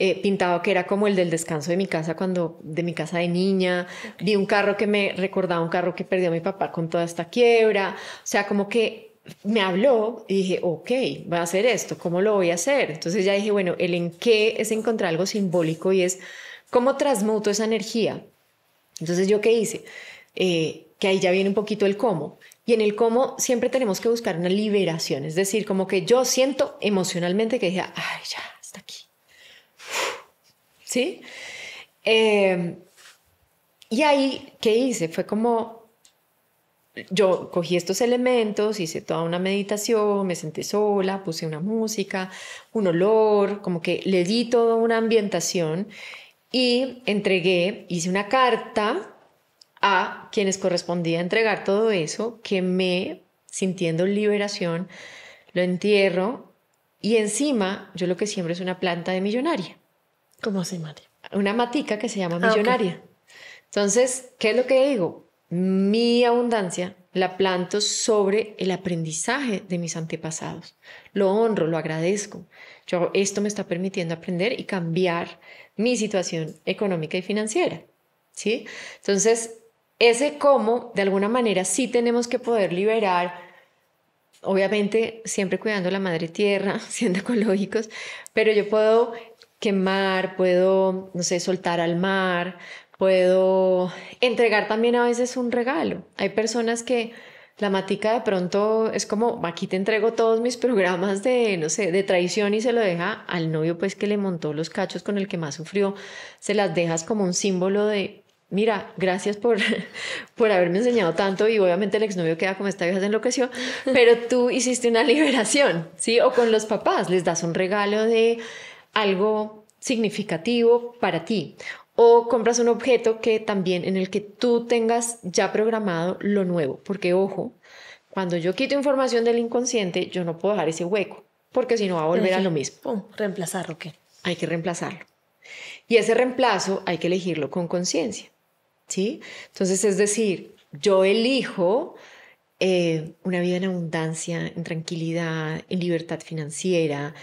eh, pintado que era como el del descanso de mi casa cuando de mi casa de niña. Vi un carro que me recordaba un carro que perdió mi papá con toda esta quiebra. O sea, como que me habló y dije, ok, voy a hacer esto, ¿cómo lo voy a hacer? Entonces ya dije, bueno, el en qué es encontrar algo simbólico y es cómo transmuto esa energía. Entonces yo qué hice? Eh, que ahí ya viene un poquito el cómo. Y en el cómo siempre tenemos que buscar una liberación, es decir, como que yo siento emocionalmente que dije, ay, ya, está aquí. Em, y ahí, ¿qué hice? Fue como, yo cogí estos elementos, hice toda una meditación, me senté sola, puse una música, un olor, como que le di toda una ambientación y entregué, hice una carta a quienes correspondía entregar todo eso, que me sintiendo liberación, lo entierro y encima yo lo que siembro es una planta de millonaria. ¿Cómo se Una matica que se llama ah, millonaria. Entonces, ¿qué es lo que digo? Mi abundancia la planto sobre el aprendizaje de mis antepasados. Lo honro, lo agradezco. Yo, esto me está permitiendo aprender y cambiar mi situación económica y financiera. ¿sí? Entonces, ese cómo, de alguna manera, sí tenemos que poder liberar, obviamente siempre cuidando la madre tierra, siendo ecológicos, pero yo puedo quemar, puedo, no sé, soltar al mar, puedo entregar también a veces un regalo. Hay personas que la matica de pronto es como, aquí te entrego todos mis programas de, no sé, de traición y se lo deja al novio pues que le montó los cachos con el que más sufrió, se las dejas como un símbolo de, mira, gracias por, por haberme enseñado tanto y obviamente el exnovio queda como esta vieja se enloqueció, pero tú hiciste una liberación, ¿sí? O con los papás, les das un regalo de algo significativo para ti o compras un objeto que también en el que tú tengas ya programado lo nuevo, porque ojo, cuando yo quito información del inconsciente, yo no puedo dejar ese hueco, porque si no va a volver a lo mismo. Reemplazar, reemplazarlo, ¿qué? Hay que reemplazarlo. Y ese reemplazo hay que elegirlo con conciencia, ¿sí? Entonces, es decir, yo elijo eh, una vida en abundancia, en tranquilidad, en libertad financiera,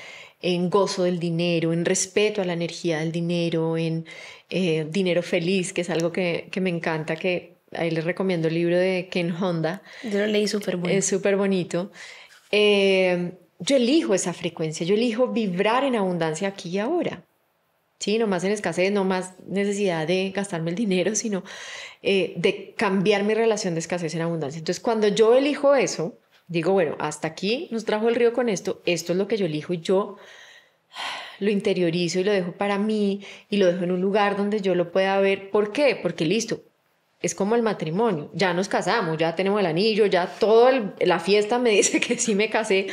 en gozo del dinero, en respeto a la energía del dinero, en eh, dinero feliz, que es algo que, me encanta, que ahí les recomiendo el libro de Ken Honda. Yo lo leí súper bueno. Es súper bonito. Eh, yo elijo esa frecuencia, yo elijo vibrar en abundancia aquí y ahora. Sí, no más en escasez, no más necesidad de gastarme el dinero, sino eh, de cambiar mi relación de escasez en abundancia. Entonces, cuando yo elijo eso, digo, bueno, hasta aquí nos trajo el río con esto, esto es lo que yo elijo y yo lo interiorizo y lo dejo para mí y lo dejo en un lugar donde yo lo pueda ver. ¿Por qué? Porque listo, es como el matrimonio, ya nos casamos, ya tenemos el anillo, ya toda la fiesta me dice que sí me casé,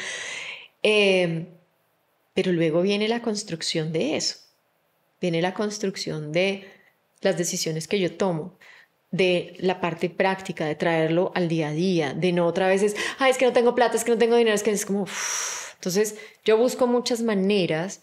em, pero luego viene la construcción de eso, viene la construcción de las decisiones que yo tomo de la parte práctica, de traerlo al día a día, de no otra vez es, es que no tengo plata, es que no tengo dinero, es que es como, entonces yo busco muchas maneras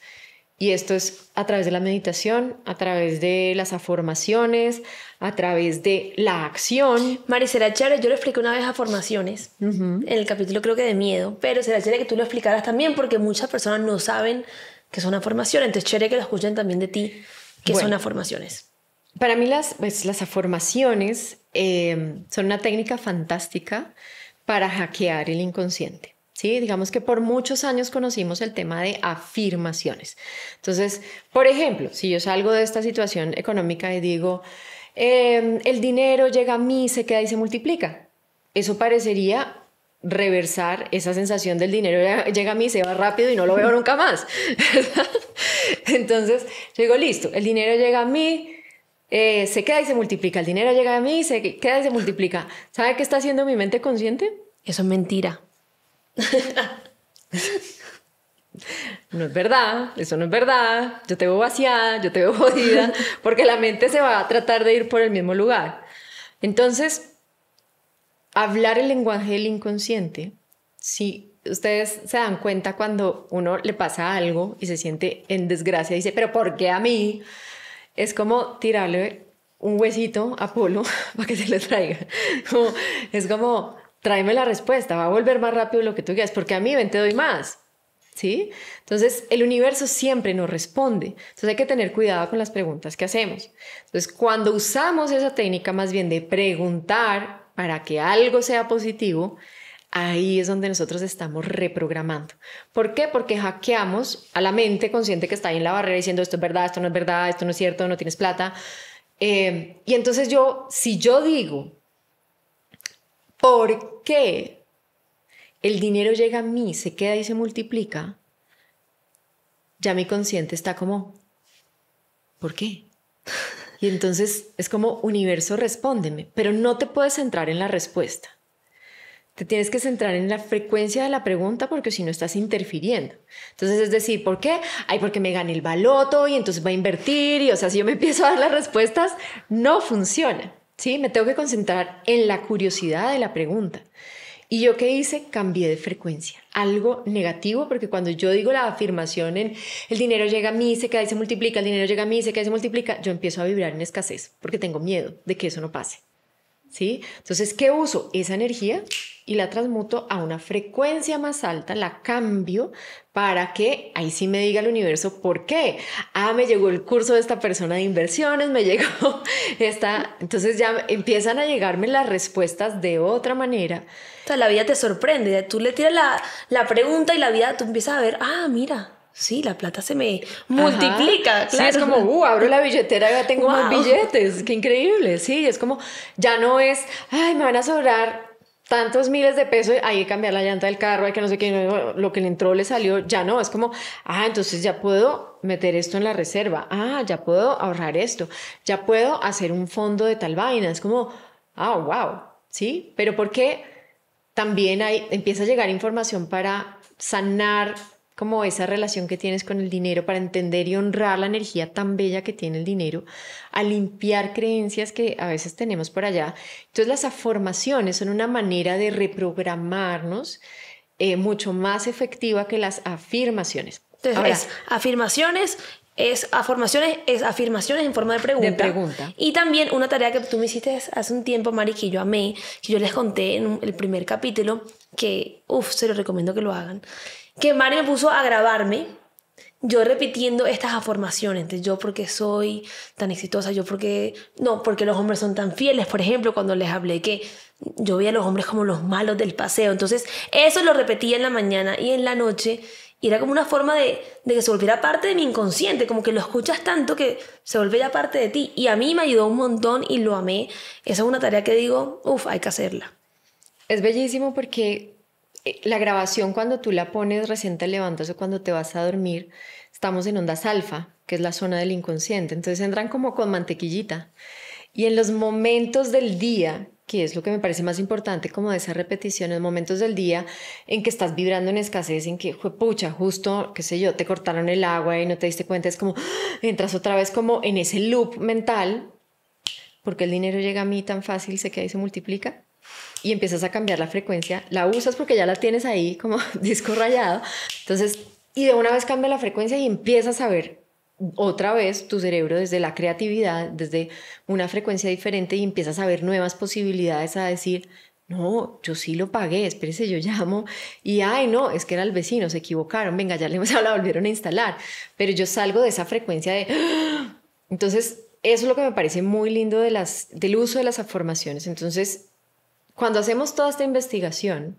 y esto es a través de la meditación, a través de las afirmaciones, a través de la acción. Mari, será yo lo expliqué una vez a formaciones, en el capítulo creo que de miedo, pero será chévere que tú lo explicaras también porque muchas personas no saben que son afirmaciones, entonces chévere que lo escuchen también de ti, que son son formaciones para mí las, pues, las afirmaciones em, son una técnica fantástica para hackear el inconsciente. ¿sí? Digamos que por muchos años conocimos el tema de afirmaciones. Entonces, por ejemplo, si yo salgo de esta situación económica y digo, em, el dinero llega a mí, se queda y se multiplica, eso parecería reversar esa sensación del dinero llega a mí, se va rápido y no lo veo nunca más. Entonces, yo digo, listo, el dinero llega a mí, eh, se queda y se multiplica. El dinero llega a mí, se queda y se multiplica. ¿Sabe qué está haciendo mi mente consciente? Eso es mentira. no es verdad, eso no es verdad. Yo te veo vaciada, yo te veo jodida, porque la mente se va a tratar de ir por el mismo lugar. Entonces, hablar el lenguaje del inconsciente, si ustedes se dan cuenta cuando uno le pasa algo y se siente en desgracia, dice, pero ¿por qué a mí? es como tirarle un huesito a Polo para que se lo traiga. es como, tráeme la respuesta, va a volver más rápido lo que tú quieras, porque a mí ven, te doy más. ¿Sí? Entonces, el universo siempre nos responde. Entonces, hay que tener cuidado con las preguntas que hacemos. Entonces, cuando usamos esa técnica más bien de preguntar para que algo sea positivo, Ahí es donde nosotros estamos reprogramando. ¿Por qué? Porque hackeamos a la mente consciente que está ahí en la barrera diciendo esto es verdad, esto no es verdad, esto no es cierto, no tienes plata. Eh, y entonces yo, si yo digo, ¿por qué el dinero llega a mí, se queda y se multiplica? Ya mi consciente está como, ¿por qué? Y entonces es como universo, respóndeme, pero no te puedes centrar en la respuesta te tienes que centrar en la frecuencia de la pregunta porque si no estás interfiriendo. Entonces, es decir, ¿por qué? Ay, porque me gane el baloto y entonces va a invertir y, o sea, si yo me empiezo a dar las respuestas, no funciona. Sí, me tengo que concentrar en la curiosidad de la pregunta. ¿Y yo qué hice? Cambié de frecuencia. Algo negativo, porque cuando yo digo la afirmación en el dinero llega a mí, se queda y se multiplica, el dinero llega a mí, se queda y se multiplica, yo empiezo a vibrar en escasez, porque tengo miedo de que eso no pase. ¿Sí? Entonces, ¿qué uso? Esa energía y la transmuto a una frecuencia más alta, la cambio para que ahí sí me diga el universo por qué. Ah, me llegó el curso de esta persona de inversiones, me llegó esta... Entonces ya empiezan a llegarme las respuestas de otra manera. O sea, la vida te sorprende, tú le tiras la, la pregunta y la vida, tú empiezas a ver, ah, mira, sí, la plata se me multiplica. Claro. Sí, es como, uh, abro la billetera y ya tengo más billetes. Qué increíble. Sí, es como, ya no es, ay, me van a sobrar tantos miles de pesos, hay que cambiar la llanta del carro, hay que no sé qué, lo que le entró le salió, ya no, es como, ah, entonces ya puedo meter esto en la reserva, ah, ya puedo ahorrar esto, ya puedo hacer un fondo de tal vaina, es como, ah, wow, ¿sí? Pero porque también hay, empieza a llegar información para sanar como esa relación que tienes con el dinero para entender y honrar la energía tan bella que tiene el dinero, a limpiar creencias que a veces tenemos por allá. Entonces las afirmaciones son una manera de reprogramarnos eh, mucho más efectiva que las afirmaciones. Entonces, afirmaciones es afirmaciones, es afirmaciones en forma de pregunta. pregunta. Y también una tarea que tú me hiciste hace un tiempo, Mari, que yo amé, que yo les conté en el primer capítulo, que, uff, se lo recomiendo que lo hagan, que Mari me puso a grabarme, yo repitiendo estas afirmaciones, yo porque soy tan exitosa, yo porque, no, porque los hombres son tan fieles, por ejemplo, cuando les hablé que yo veía a los hombres como los malos del paseo, entonces eso lo repetía en la mañana y en la noche, y era como una forma de, de que se volviera parte de mi inconsciente, como que lo escuchas tanto que se volvía parte de ti, y a mí me ayudó un montón y lo amé, esa es una tarea que digo, uff, hay que hacerla. Es bellísimo porque eh, la grabación cuando tú la pones recién te levantas o cuando te vas a dormir, estamos en ondas alfa, que es la zona del inconsciente. Entonces entran como con mantequillita. Y en los momentos del día, que es lo que me parece más importante como de esa repetición, en momentos del día en que estás vibrando en escasez, en que, pucha, justo, qué sé yo, te cortaron el agua y no te diste cuenta, es como, entras otra vez como en ese loop mental, porque el dinero llega a mí tan fácil, se queda y se multiplica y empiezas a cambiar la frecuencia, la usas porque ya la tienes ahí como disco rayado, entonces, y de una vez cambia la frecuencia y empiezas a ver otra vez tu cerebro desde la creatividad, desde una frecuencia diferente y empiezas a ver nuevas posibilidades, a decir, no, yo sí lo pagué, espérese, yo llamo y, ay, no, es que era el vecino, se equivocaron, venga, ya le hemos la volvieron a instalar, pero yo salgo de esa frecuencia de... ¡Ah! Entonces, eso es lo que me parece muy lindo de las, del uso de las afirmaciones. Entonces, cuando hacemos toda esta investigación,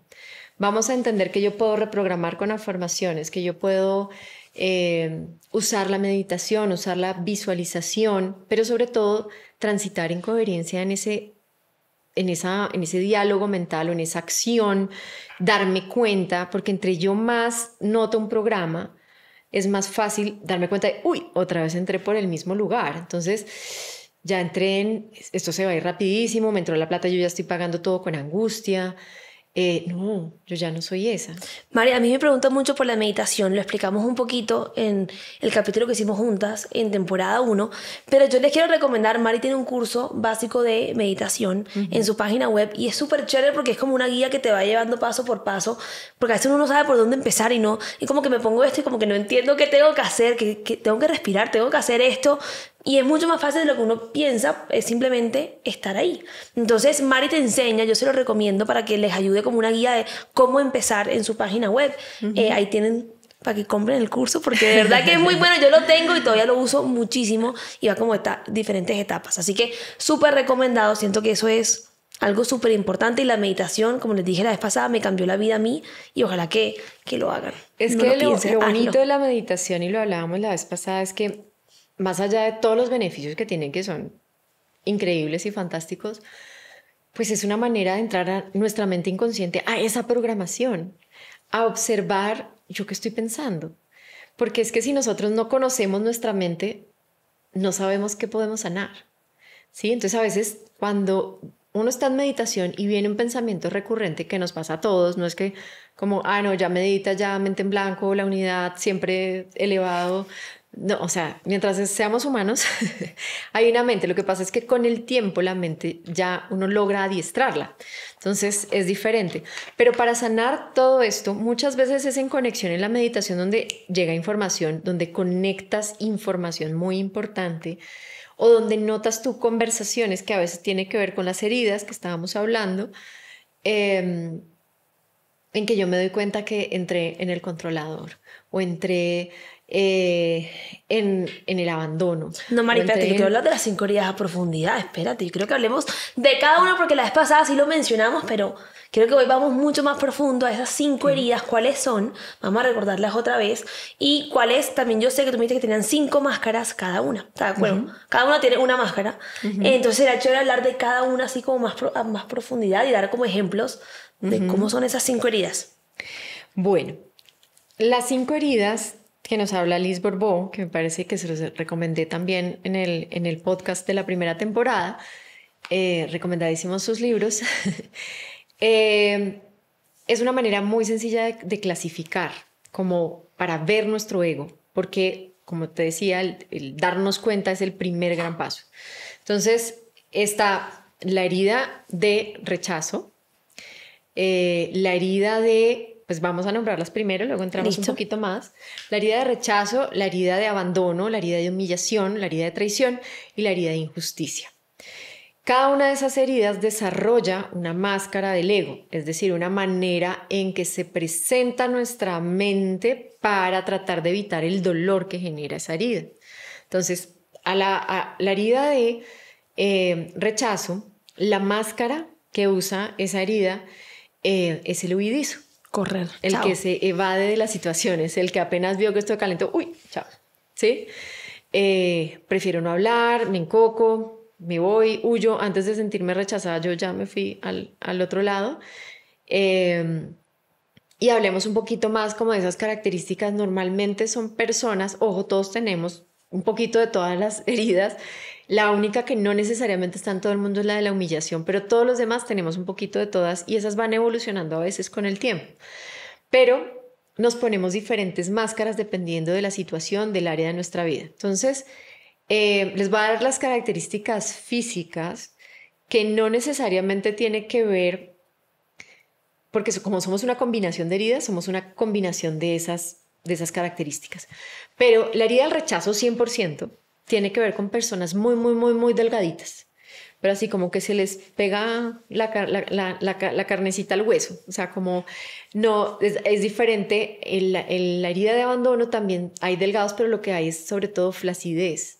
vamos a entender que yo puedo reprogramar con afirmaciones, que yo puedo eh, usar la meditación, usar la visualización, pero sobre todo transitar en coherencia en ese, en, esa, en ese diálogo mental o en esa acción, darme cuenta, porque entre yo más noto un programa, es más fácil darme cuenta de, uy, otra vez entré por el mismo lugar. Entonces, ya entré en, esto se va a ir rapidísimo, me entró la plata, yo ya estoy pagando todo con angustia. Eh, no, yo ya no soy esa. María, a mí me preguntan mucho por la meditación, lo explicamos un poquito en el capítulo que hicimos juntas en temporada 1, pero yo les quiero recomendar, Mari tiene un curso básico de meditación en su página web y es súper chévere porque es como una guía que te va llevando paso por paso, porque a veces uno no sabe por dónde empezar y no, y como que me pongo esto y como que no entiendo qué tengo que hacer, que tengo que respirar, tengo que hacer esto, y es mucho más fácil de lo que uno piensa, es simplemente estar ahí. Entonces, Mari te enseña, yo se lo recomiendo para que les ayude como una guía de cómo empezar en su página web. Eh, ahí tienen para que compren el curso, porque de verdad que es muy bueno, yo lo tengo y todavía lo uso muchísimo y va como está diferentes etapas. Así que súper recomendado, siento que eso es algo súper importante y la meditación, como les dije la vez pasada, me cambió la vida a mí y ojalá que, que lo hagan. Es que lo, lo bonito de la meditación, y lo hablábamos la vez pasada, es que más allá de todos los beneficios que tienen, que son increíbles y fantásticos, pues es una manera de entrar a nuestra mente inconsciente, a esa programación, a observar yo qué estoy pensando. Porque es que si nosotros no conocemos nuestra mente, no sabemos qué podemos sanar. ¿sí? Entonces a veces cuando uno está en meditación y viene un pensamiento recurrente que nos pasa a todos, no es que como, ah, no, ya medita, ya mente en blanco, la unidad siempre elevado, no, o sea, mientras seamos humanos, hay una mente. Lo que pasa es que con el tiempo la mente ya uno logra adiestrarla. Entonces es diferente. Pero para sanar todo esto, muchas veces es en conexión en la meditación donde llega información, donde conectas información muy importante o donde notas tú conversaciones que a veces tiene que ver con las heridas que estábamos hablando. Em, en que yo me doy cuenta que entré en el controlador o entré eh, en, en, el abandono. No, Mari, espérate, quiero hablar de las cinco heridas a profundidad, espérate, yo creo que hablemos de cada una porque la vez pasada sí lo mencionamos, pero creo que hoy vamos mucho más profundo a esas cinco mm. heridas, cuáles son, vamos a recordarlas otra vez, y cuáles, también yo sé que tú me dijiste que tenían cinco máscaras cada una, ¿está de acuerdo? Cada una tiene una máscara, entonces era chévere hablar de cada una así como más, a más profundidad y dar como ejemplos de cómo son esas cinco heridas. Bueno, las cinco heridas que nos habla Liz Borbó, que me parece que se los recomendé también en el, en el podcast de la primera temporada. Eh, recomendadísimos sus libros. Eh, es una manera muy sencilla de, clasificar, como para ver nuestro ego, porque, como te decía, el, darnos cuenta es el primer gran paso. Entonces, está la herida de rechazo, eh, la herida de pues vamos a nombrarlas primero, luego entramos un poquito más. La herida de rechazo, la herida de abandono, la herida de humillación, la herida de traición y la herida de injusticia. Cada una de esas heridas desarrolla una máscara del ego, es decir, una manera en que se presenta nuestra mente para tratar de evitar el dolor que genera esa herida. Entonces, a la, herida de eh, rechazo, la máscara que usa esa herida eh, es el huidizo correr. El que se evade de las situaciones, el que apenas vio que estoy calentó, uy, chao. ¿Sí? Eh, prefiero no hablar, me encoco, me voy, huyo. Antes de sentirme rechazada, yo ya me fui al, otro lado. Em, y hablemos un poquito más como de esas características. Normalmente son personas, ojo, todos tenemos un poquito de todas las heridas la única que no necesariamente está en todo el mundo es la de la humillación, pero todos los demás tenemos un poquito de todas y esas van evolucionando a veces con el tiempo. Pero nos ponemos diferentes máscaras dependiendo de la situación, del área de nuestra vida. Entonces, eh, les va a dar las características físicas que no necesariamente tiene que ver, porque como somos una combinación de heridas, somos una combinación de esas, de esas características. Pero la herida del rechazo 100%, tiene que ver con personas muy, muy, muy, muy delgaditas. Pero así como que se les pega la, la, carnecita al hueso. O sea, como no, es, diferente. En la herida de abandono también hay delgados, pero lo que hay es sobre todo flacidez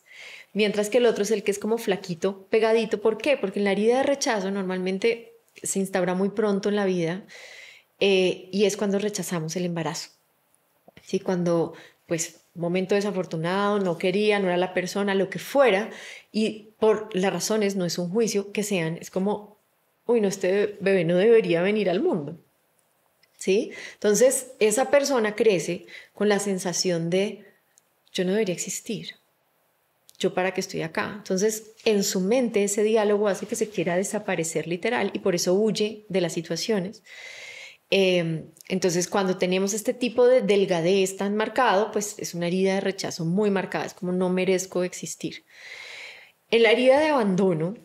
mientras que el otro es el que es como flaquito, pegadito. ¿Por qué? Porque en la herida de rechazo normalmente se instaura muy pronto en la vida eh, y es cuando rechazamos el embarazo. ¿Sí? Cuando pues momento desafortunado, no quería, no era la persona, lo que fuera, y por las razones, no es un juicio, que sean, es como, uy, no, este bebé no debería venir al mundo. ¿Sí? Entonces, esa persona crece con la sensación de, yo no debería existir, yo para qué estoy acá. Entonces, en su mente ese diálogo hace que se quiera desaparecer literal y por eso huye de las situaciones. Em, entonces, cuando tenemos este tipo de delgadez tan marcado, pues es una herida de rechazo muy marcada, es como no merezco existir. En la herida de abandono,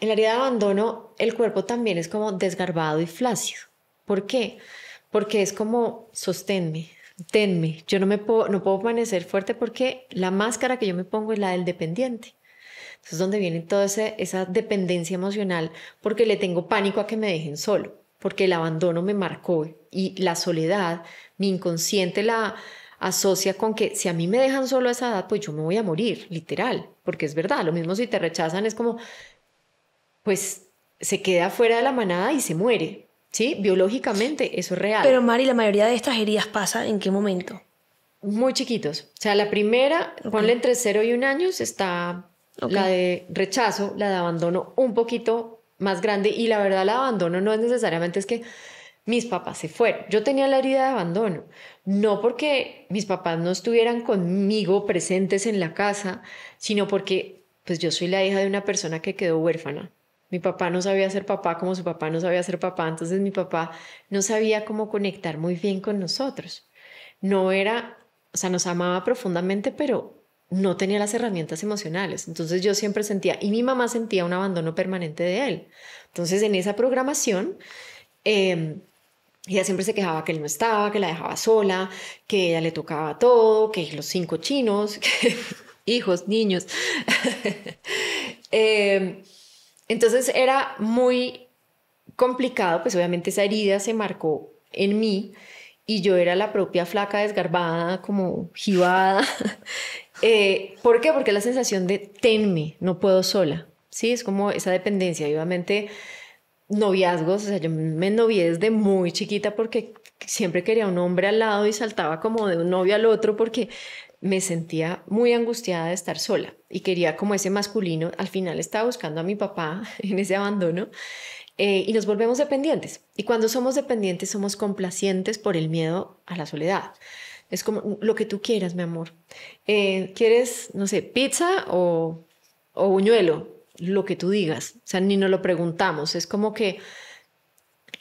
en la herida de abandono, el cuerpo también es como desgarbado y flácido. ¿Por qué? Porque es como sosténme, tenme, yo no me puedo, no puedo permanecer fuerte porque la máscara que yo me pongo es la del dependiente. Entonces, donde viene toda esa dependencia emocional porque le tengo pánico a que me dejen solo porque el abandono me marcó y la soledad, mi inconsciente la asocia con que si a mí me dejan solo a esa edad, pues yo me voy a morir, literal, porque es verdad, lo mismo si te rechazan es como, pues se queda fuera de la manada y se muere, ¿sí? Biológicamente, eso es real. Pero Mari, la mayoría de estas heridas pasa en qué momento? Muy chiquitos, o sea, la primera, cuando entre 0 y 1 años, está la de rechazo, la de abandono un poquito más grande y la verdad el abandono no es necesariamente es que mis papás se fueron. Yo tenía la herida de abandono, no porque mis papás no estuvieran conmigo presentes en la casa, sino porque pues yo soy la hija de una persona que quedó huérfana. Mi papá no sabía ser papá como su papá no sabía ser papá, entonces mi papá no sabía cómo conectar muy bien con nosotros. No era, o sea, nos amaba profundamente, pero no tenía las herramientas emocionales. Entonces yo siempre sentía, y mi mamá sentía un abandono permanente de él. Entonces en esa programación, em, ella siempre se quejaba que él no estaba, que la dejaba sola, que ella le tocaba todo, que los cinco chinos, hijos, niños. Em, entonces era muy complicado, pues obviamente esa herida se marcó en mí y yo era la propia flaca desgarbada, como jibada, Eh, ¿Por qué? Porque la sensación de tenme, no puedo sola. Sí, es como esa dependencia. obviamente, noviazgos, o sea, yo me novié desde muy chiquita porque siempre quería un hombre al lado y saltaba como de un novio al otro porque me sentía muy angustiada de estar sola y quería como ese masculino. Al final estaba buscando a mi papá en ese abandono eh, y nos volvemos dependientes. Y cuando somos dependientes somos complacientes por el miedo a la soledad. Es como lo que tú quieras, mi amor. Eh, ¿Quieres, no sé, pizza o, o buñuelo? Lo que tú digas. O sea, ni nos lo preguntamos. Es como que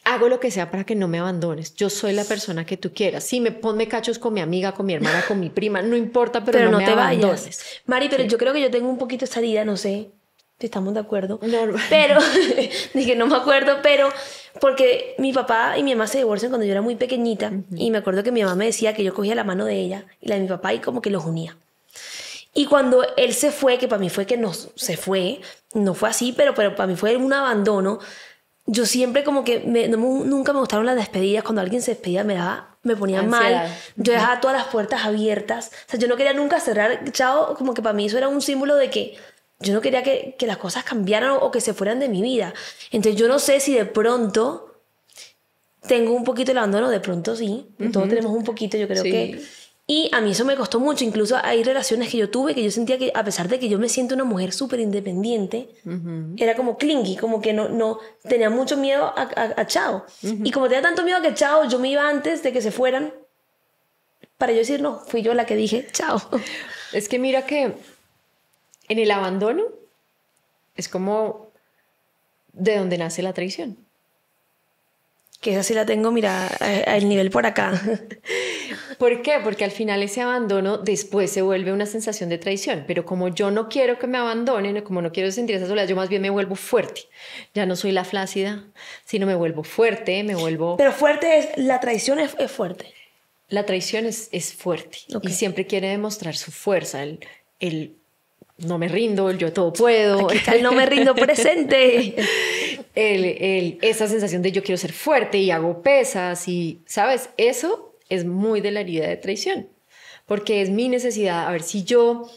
hago lo que sea para que no me abandones. Yo soy la persona que tú quieras. Sí, me ponme cachos con mi amiga, con mi hermana, con mi prima, no importa, pero, no, te abandones. Mari, pero yo creo que yo tengo un poquito esta no sé estamos de acuerdo. Pero, dije, no me acuerdo, pero porque mi papá y mi mamá se divorcian cuando yo era muy pequeñita y me acuerdo que mi mamá me decía que yo cogía la mano de ella y la de mi papá y como que los unía. Y cuando él se fue, que para mí fue que no se fue, no fue así, pero, pero para mí fue un abandono. Yo siempre como que nunca me gustaron las despedidas. Cuando alguien se despedía me daba, me ponía mal. Yo dejaba todas las puertas abiertas. O sea, yo no quería nunca cerrar. Chao, como que para mí eso era un símbolo de que yo no quería que, las cosas cambiaran o que se fueran de mi vida. Entonces yo no sé si de pronto tengo un poquito el abandono, de pronto sí, todos tenemos un poquito, yo creo que... Y a mí eso me costó mucho, incluso hay relaciones que yo tuve que yo sentía que a pesar de que yo me siento una mujer súper independiente, era como clingy, como que no, no tenía mucho miedo a, Chao. Y como tenía tanto miedo a que Chao, yo me iba antes de que se fueran para yo decir, no, fui yo la que dije, Chao. Es que mira que en el abandono es como de donde nace la traición. Que esa sí la tengo, mira, al nivel por acá. ¿Por qué? Porque al final ese abandono después se vuelve una sensación de traición, pero como yo no quiero que me abandonen, como no quiero sentir esa soledad, yo más bien me vuelvo fuerte. Ya no soy la flácida, sino me vuelvo fuerte, me vuelvo... Pero fuerte es, la traición es, fuerte. La traición es, fuerte y siempre quiere demostrar su fuerza, el no me rindo, yo todo puedo. Aquí no me rindo presente. esa sensación de yo quiero ser fuerte y hago pesas y, ¿sabes? Eso es muy de la herida de traición, porque es mi necesidad. A ver, si yo,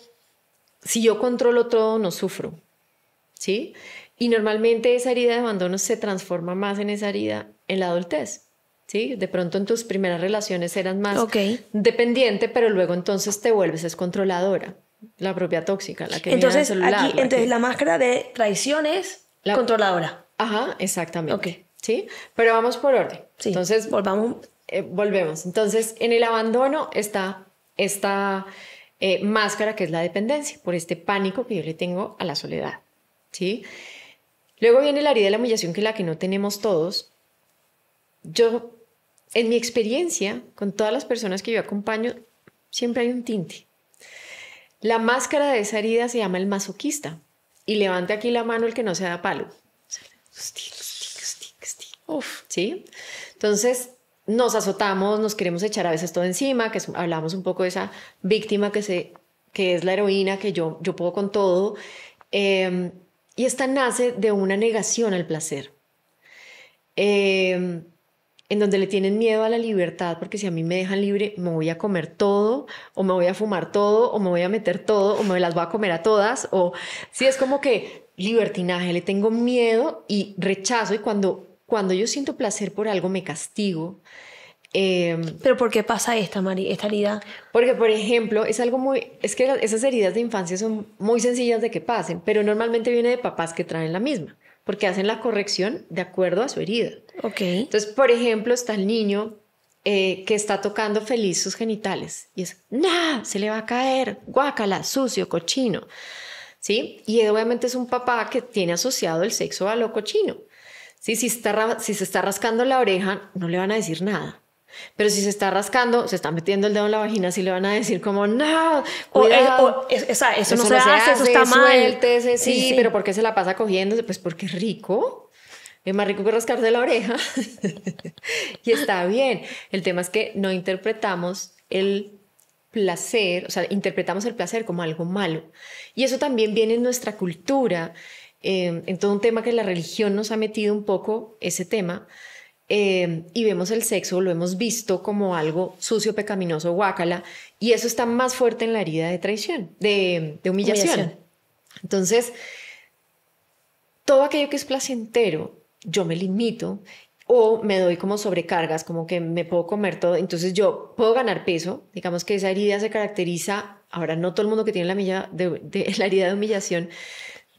si yo controlo todo, no sufro, ¿sí? Y normalmente esa herida de abandono se transforma más en esa herida en la adultez. ¿Sí? De pronto en tus primeras relaciones eras más dependiente, pero luego entonces te vuelves controladora la propia tóxica, la que entonces, viene entonces, la máscara de traiciones la... controladora. Ajá, exactamente. ¿Sí? Pero vamos por orden. Entonces, volvamos. Eh, volvemos. Entonces, en el abandono está esta eh, máscara que es la dependencia, por este pánico que yo le tengo a la soledad. ¿Sí? Luego viene la herida de la humillación, que es la que no tenemos todos. Yo, en mi experiencia, con todas las personas que yo acompaño, siempre hay un tinte la máscara de esa herida se llama el masoquista. Y levante aquí la mano el que no se da palo. ¿sí? Entonces, nos azotamos, nos queremos echar a veces todo encima, que hablamos un poco de esa víctima que, se, que es la heroína, que yo, yo puedo con todo. Em, y esta nace de una negación al placer. Eh, en donde le tienen miedo a la libertad, porque si a mí me dejan libre, me voy a comer todo, o me voy a fumar todo, o me voy a meter todo, o me las voy a comer a todas, o si es como que libertinaje, le tengo miedo y rechazo, y cuando, cuando yo siento placer por algo, me castigo. Em, pero ¿por qué pasa esta, esta herida? Porque, por ejemplo, es algo muy, es que esas heridas de infancia son muy sencillas de que pasen, pero normalmente viene de papás que traen la misma porque hacen la corrección de acuerdo a su herida. Ok. Entonces, por ejemplo, está el niño eh, que está tocando feliz sus genitales y es, ¡nah! Se le va a caer, guácala, sucio, cochino. ¿Sí? Y obviamente es un papá que tiene asociado el sexo a lo cochino. ¿Sí? Si, si se está rascando la oreja, no le van a decir nada. Pero si se está rascando, se está metiendo el dedo en la vagina, sí le van a decir como, no, cuidado, o, eso, no se, hace, eso está mal. Sí, pero ¿por qué se la pasa cogiendo? Pues porque es rico. Es más rico que rascarse la oreja. y está bien. El tema es que no interpretamos el placer, o sea, interpretamos el placer como algo malo. Y eso también viene en nuestra cultura, eh, en todo un tema que la religión nos ha metido un poco, ese tema Em, y vemos el sexo, lo hemos visto como algo sucio, pecaminoso, guácala, y eso está más fuerte en la herida de traición, de, humillación. Entonces, todo aquello que es placentero, yo me limito o me doy como sobrecargas, como que me puedo comer todo, entonces yo puedo ganar peso, digamos que esa herida se caracteriza, ahora no todo el mundo que tiene la, la herida de humillación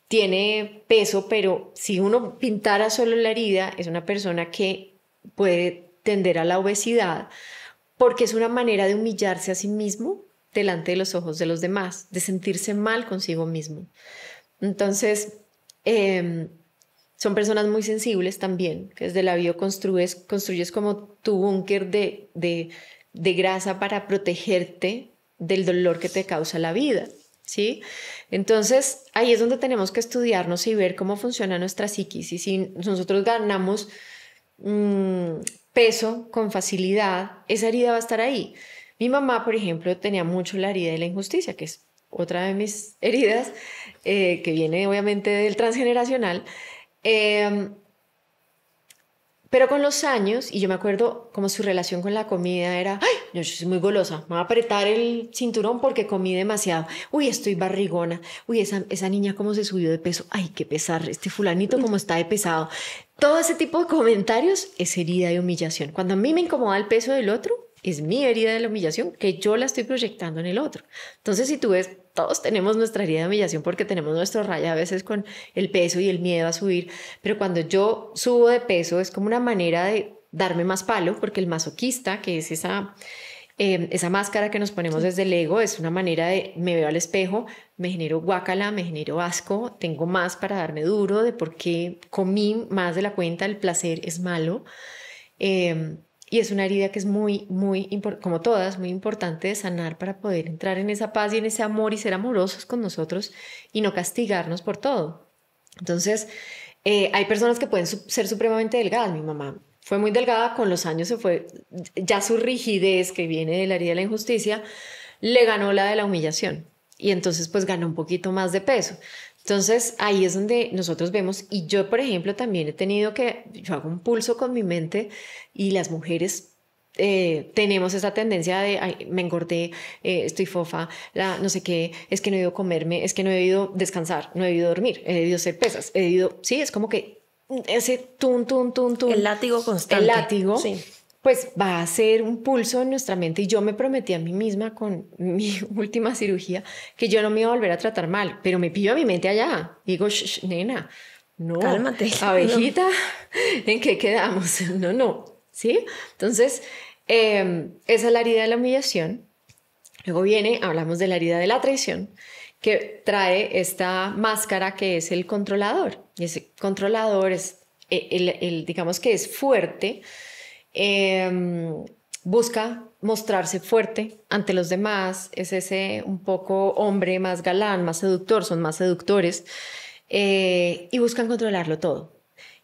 tiene peso, pero si uno pintara solo la herida, es una persona que puede tender a la obesidad, porque es una manera de humillarse a sí mismo delante de los ojos de los demás, de sentirse mal consigo mismo. Entonces, em, son personas muy sensibles también, que desde la bio construyes, construyes como tu búnker de, de, de grasa para protegerte del dolor que te causa la vida. ¿Sí? Entonces, ahí es donde tenemos que estudiarnos y ver cómo funciona nuestra psiquis. Y si nosotros ganamos Mm, peso con facilidad, esa herida va a estar ahí. Mi mamá, por ejemplo, tenía mucho la herida de la injusticia, que es otra de mis heridas, eh, que viene obviamente del transgeneracional. Eh, pero con los años, y yo me acuerdo como su relación con la comida era, ay, yo soy muy golosa, me voy a apretar el cinturón porque comí demasiado. Uy, estoy barrigona. Uy, esa, esa niña cómo se subió de peso. Ay, qué pesar, este fulanito cómo está de pesado. Todo ese tipo de comentarios es herida de humillación. Cuando a mí me incomoda el peso del otro, es mi herida de la humillación que yo la estoy proyectando en el otro. Entonces, si tú ves todos tenemos nuestra herida de humillación porque tenemos nuestro raya a veces con el peso y el miedo a subir, pero cuando yo subo de peso es como una manera de darme más palo, porque el masoquista, que es esa, em, esa máscara que nos ponemos desde el ego, es una manera de me veo al espejo, me genero guácala, me genero asco, tengo más para darme duro de por qué comí más de la cuenta, el placer es malo. Em, y es una herida que es muy, muy, importante, como todas, muy importante de sanar para poder entrar en esa paz y en ese amor y ser amorosos con nosotros y no castigarnos por todo. Entonces, eh, hay personas que pueden ser supremamente delgadas. Mi mamá fue muy delgada, con los años se fue, ya su rigidez que viene de la herida de la injusticia, le ganó la de la humillación. Y entonces, pues ganó un poquito más de peso. Entonces ahí es donde nosotros vemos, y yo por ejemplo también he tenido que, yo hago un pulso con mi mente y las mujeres eh, tenemos esa tendencia de me engordé, eh, estoy fofa, no sé qué, es que no he ido a comerme, es que no he ido descansar, no he ido dormir, he ido a hacer pesas, he ido, sí, es como que ese tun, tun, tun, tun. El látigo constante. El látigo. Sí pues va a ser un pulso en nuestra mente y yo me prometí a mí misma con mi última cirugía que yo no me iba a volver a tratar mal, pero me pillo a mi mente allá. Digo, Shh, nena, no, cálmate. Abejita, ¿en qué quedamos? No, no, ¿sí? Entonces, em, esa es la herida de la humillación. Luego viene, hablamos de la herida de la traición, que trae esta máscara que es el controlador. Y ese controlador es, e, el, el digamos que es fuerte, Em, busca mostrarse fuerte ante los demás, es ese un poco hombre más galán, más seductor, son más seductores, eh, y buscan controlarlo todo.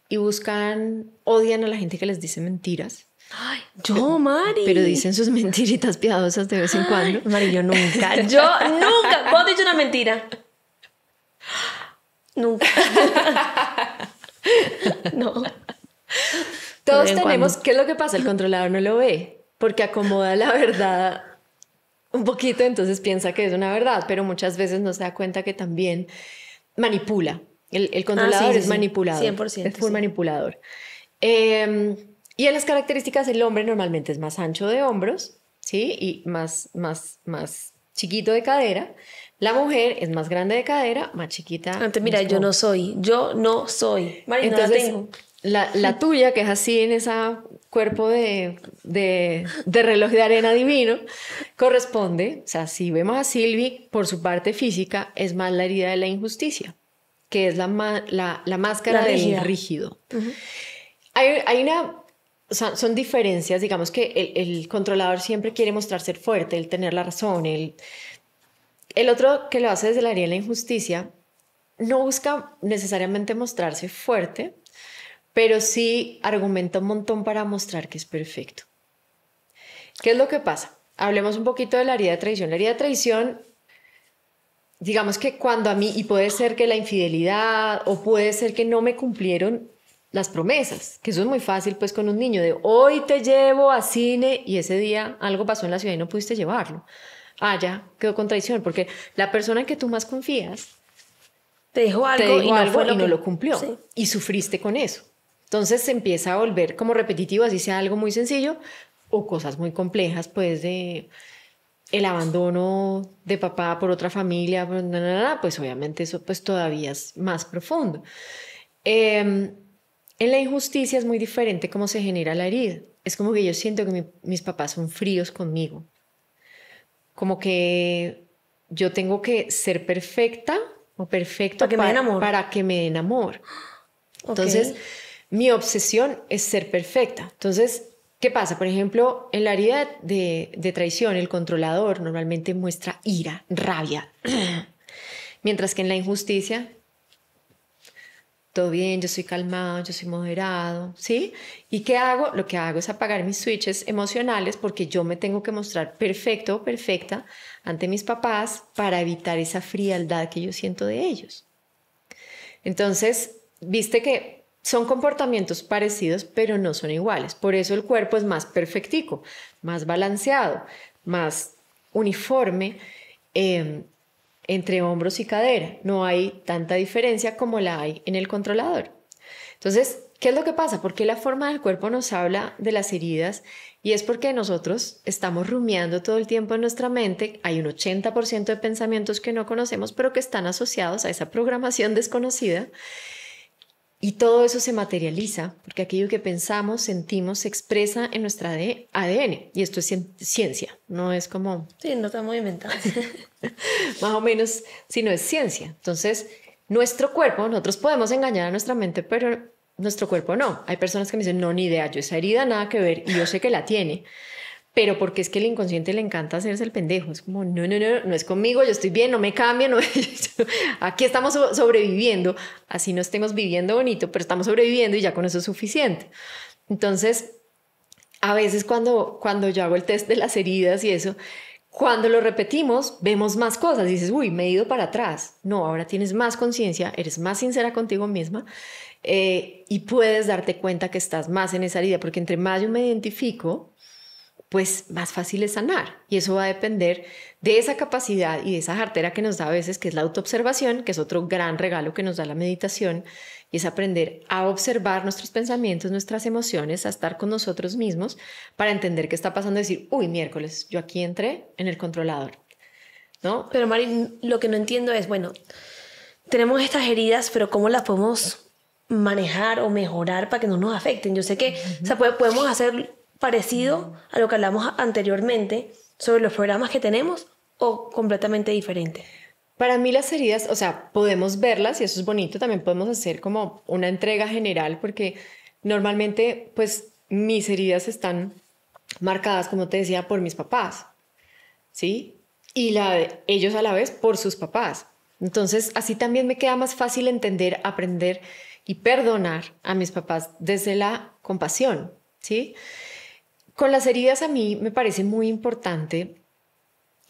Y buscan, odian a la gente que les dice mentiras. Ay, yo, Mari. Pero dicen sus mentiritas piadosas de vez en cuando. Mari, yo nunca. Yo nunca. he dicho una mentira? Nunca. no. Todos tenemos, ¿qué es lo que pasa? El controlador no lo ve porque acomoda la verdad un poquito, entonces piensa que es una verdad, pero muchas veces no se da cuenta que también manipula. El, ah, controlador es manipulador. Es un manipulador. Em, y en las características, el hombre normalmente es más ancho de hombros, ¿sí? Y más, más, más chiquito de cadera. La mujer es más grande de cadera, más chiquita. Antes, mira, yo no soy, yo no soy. Entonces, la, tuya, que es así en ese cuerpo de, reloj de arena divino, corresponde, o sea, si vemos a Silvi por su parte física, es más la herida de la injusticia, que es la, la, máscara del rígido. hay, una... son diferencias, digamos que el, controlador siempre quiere mostrarse fuerte, el tener la razón, el, el otro que lo hace desde la herida de la injusticia no busca necesariamente mostrarse fuerte, pero sí argumenta un montón para mostrar que es perfecto. ¿Qué es lo que pasa? Hablemos un poquito de la herida de traición. La herida de traición, digamos que cuando a mí, y puede ser que la infidelidad o puede ser que no me cumplieron las promesas, que eso es muy fácil pues con un niño, de hoy te llevo a cine y ese día algo pasó en la ciudad y no pudiste llevarlo. Ah, ya, quedó con traición, porque la persona en que tú más confías te dejó algo, y, no lo cumplió y sufriste con eso. Entonces se empieza a volver como repetitivo, así sea algo muy sencillo o cosas muy complejas, pues de el abandono de papá por otra familia, pues, pues obviamente eso pues todavía es más profundo. Em, en la injusticia es muy diferente cómo se genera la herida. Es como que yo siento que mis papás son fríos conmigo. Como que yo tengo que ser perfecta o perfecto para que me den amor. Para que me Entonces, mi obsesión es ser perfecta. Entonces, ¿qué pasa? Por ejemplo, en la herida de, traición, el controlador normalmente muestra ira, rabia, mientras que en la injusticia todo bien, yo soy calmado, yo soy moderado, ¿sí? ¿Y qué hago? Lo que hago es apagar mis switches emocionales porque yo me tengo que mostrar perfecto o perfecta ante mis papás para evitar esa frialdad que yo siento de ellos. Entonces, viste que son comportamientos parecidos, pero no son iguales. Por eso el cuerpo es más perfectico, más balanceado, más uniforme em, entre hombros y cadera. No hay tanta diferencia como la hay en el controlador. Entonces, ¿qué es lo que pasa? Porque la forma del cuerpo nos habla de las heridas y es porque nosotros estamos rumiando todo el tiempo en nuestra mente. Hay un 80% de pensamientos que no conocemos, pero que están asociados a esa programación desconocida y todo eso se materializa porque aquello que pensamos, sentimos, se expresa en nuestra ADN. Y esto es ciencia, no es como... Sí, no muy mental, más o menos, sino es ciencia. Entonces, nuestro cuerpo, nosotros podemos engañar a nuestra mente, pero nuestro cuerpo no. Hay personas que me dicen, no, ni idea, yo esa herida nada que ver y yo sé que la tiene pero porque es que el inconsciente le encanta hacerse el pendejo. Es como, no, no, no, no es conmigo, yo estoy bien, no me cambien, no, aquí estamos sobreviviendo, así no estemos viviendo bonito, pero estamos sobreviviendo y ya con eso es suficiente. Entonces, a veces cuando, cuando yo hago el test de las heridas y eso, cuando lo repetimos, vemos más cosas. Dices, uy, me he ido para atrás. No, ahora tienes más conciencia, eres más sincera contigo misma eh, y puedes darte cuenta que estás más en esa herida, porque entre más yo me identifico, pues más fácil es sanar. Y eso va a depender de esa capacidad y de esa jartera que nos da a veces, que es la autoobservación, que es otro gran regalo que nos da la meditación, y es aprender a observar nuestros pensamientos, nuestras emociones, a estar con nosotros mismos para entender qué está pasando y decir, uy, miércoles, yo aquí entré en el controlador. ¿No? Pero Mari, lo que no entiendo es, bueno, tenemos estas heridas, pero ¿cómo las podemos manejar o mejorar para que no nos afecten. Yo sé que podemos hacer parecido a lo que hablamos anteriormente sobre los programas que tenemos o completamente diferente? Para mí las heridas, o sea, podemos verlas y eso es bonito, también podemos hacer como una entrega general porque normalmente pues mis heridas están marcadas, como te decía, por mis papás, ¿sí? Y la de ellos a la vez por sus papás. Entonces, así también me queda más fácil entender, aprender y perdonar a mis papás desde la compasión, ¿sí? Con las heridas a mí me parece muy importante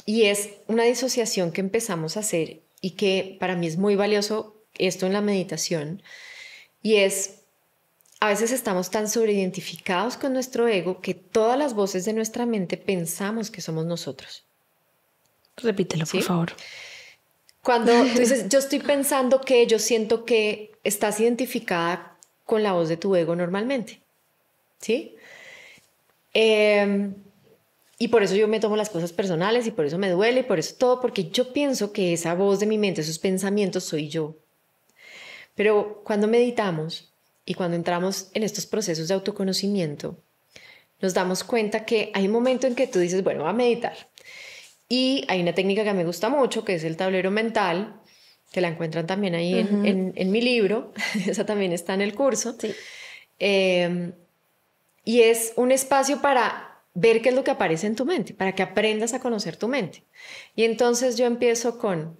y es una disociación que empezamos a hacer y que para mí es muy valioso esto en la meditación y es a veces estamos tan sobreidentificados con nuestro ego que todas las voces de nuestra mente pensamos que somos nosotros. Repítelo, por favor. Cuando tú dices, yo estoy pensando que, yo siento que estás identificada con la voz de tu ego normalmente. ¿Sí? Em, y por eso yo me tomo las cosas personales y por eso me duele y por eso todo, porque yo pienso que esa voz de mi mente, esos pensamientos soy yo. Pero cuando meditamos y cuando entramos en estos procesos de autoconocimiento, nos damos cuenta que hay un momento en que tú dices, bueno, voy a meditar. Y hay una técnica que me gusta mucho, que es el tablero mental, que la encuentran también ahí en, mi libro, esa también está en el curso. Sí. Em, y es un espacio para ver qué es lo que aparece en tu mente, para que aprendas a conocer tu mente. Y entonces yo empiezo con,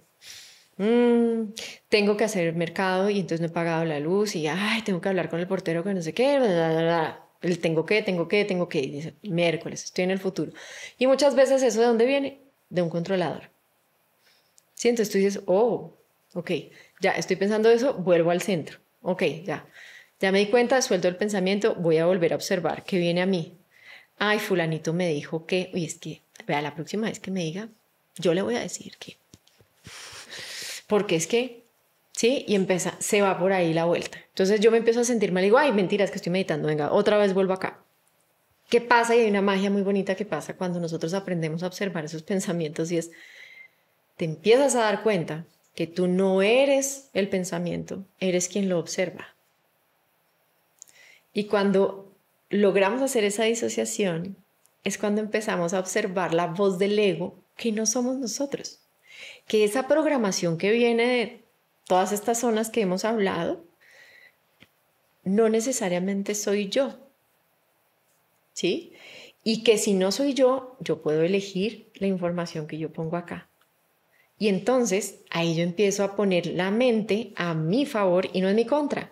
mm, tengo que hacer mercado y entonces no he pagado la luz y, ay, tengo que hablar con el portero que no sé qué, El tengo que, tengo que, tengo que, y dice, miércoles, estoy en el futuro. Y muchas veces eso de dónde viene? De un controlador. ¿Sí? Entonces tú dices, oh, ok, ya estoy pensando eso, vuelvo al centro. Ok, ya. Ya me di cuenta, suelto el pensamiento, voy a volver a observar qué viene a mí. Ay, fulanito me dijo que, y es que, vea, la próxima vez que me diga, yo le voy a decir que. Porque es que, sí, y empieza, se va por ahí la vuelta. Entonces yo me empiezo a sentir mal, digo, ay, mentiras, que estoy meditando, venga, otra vez vuelvo acá. ¿Qué pasa? Y hay una magia muy bonita que pasa cuando nosotros aprendemos a observar esos pensamientos y es, te empiezas a dar cuenta que tú no eres el pensamiento, eres quien lo observa. Y cuando logramos hacer esa disociación, es cuando empezamos a observar la voz del ego que no somos nosotros, que esa programación que viene de todas estas zonas que hemos hablado, no necesariamente soy yo. ¿Sí? Y que si no soy yo, yo puedo elegir la información que yo pongo acá. Y entonces ahí yo empiezo a poner la mente a mi favor y no en mi contra.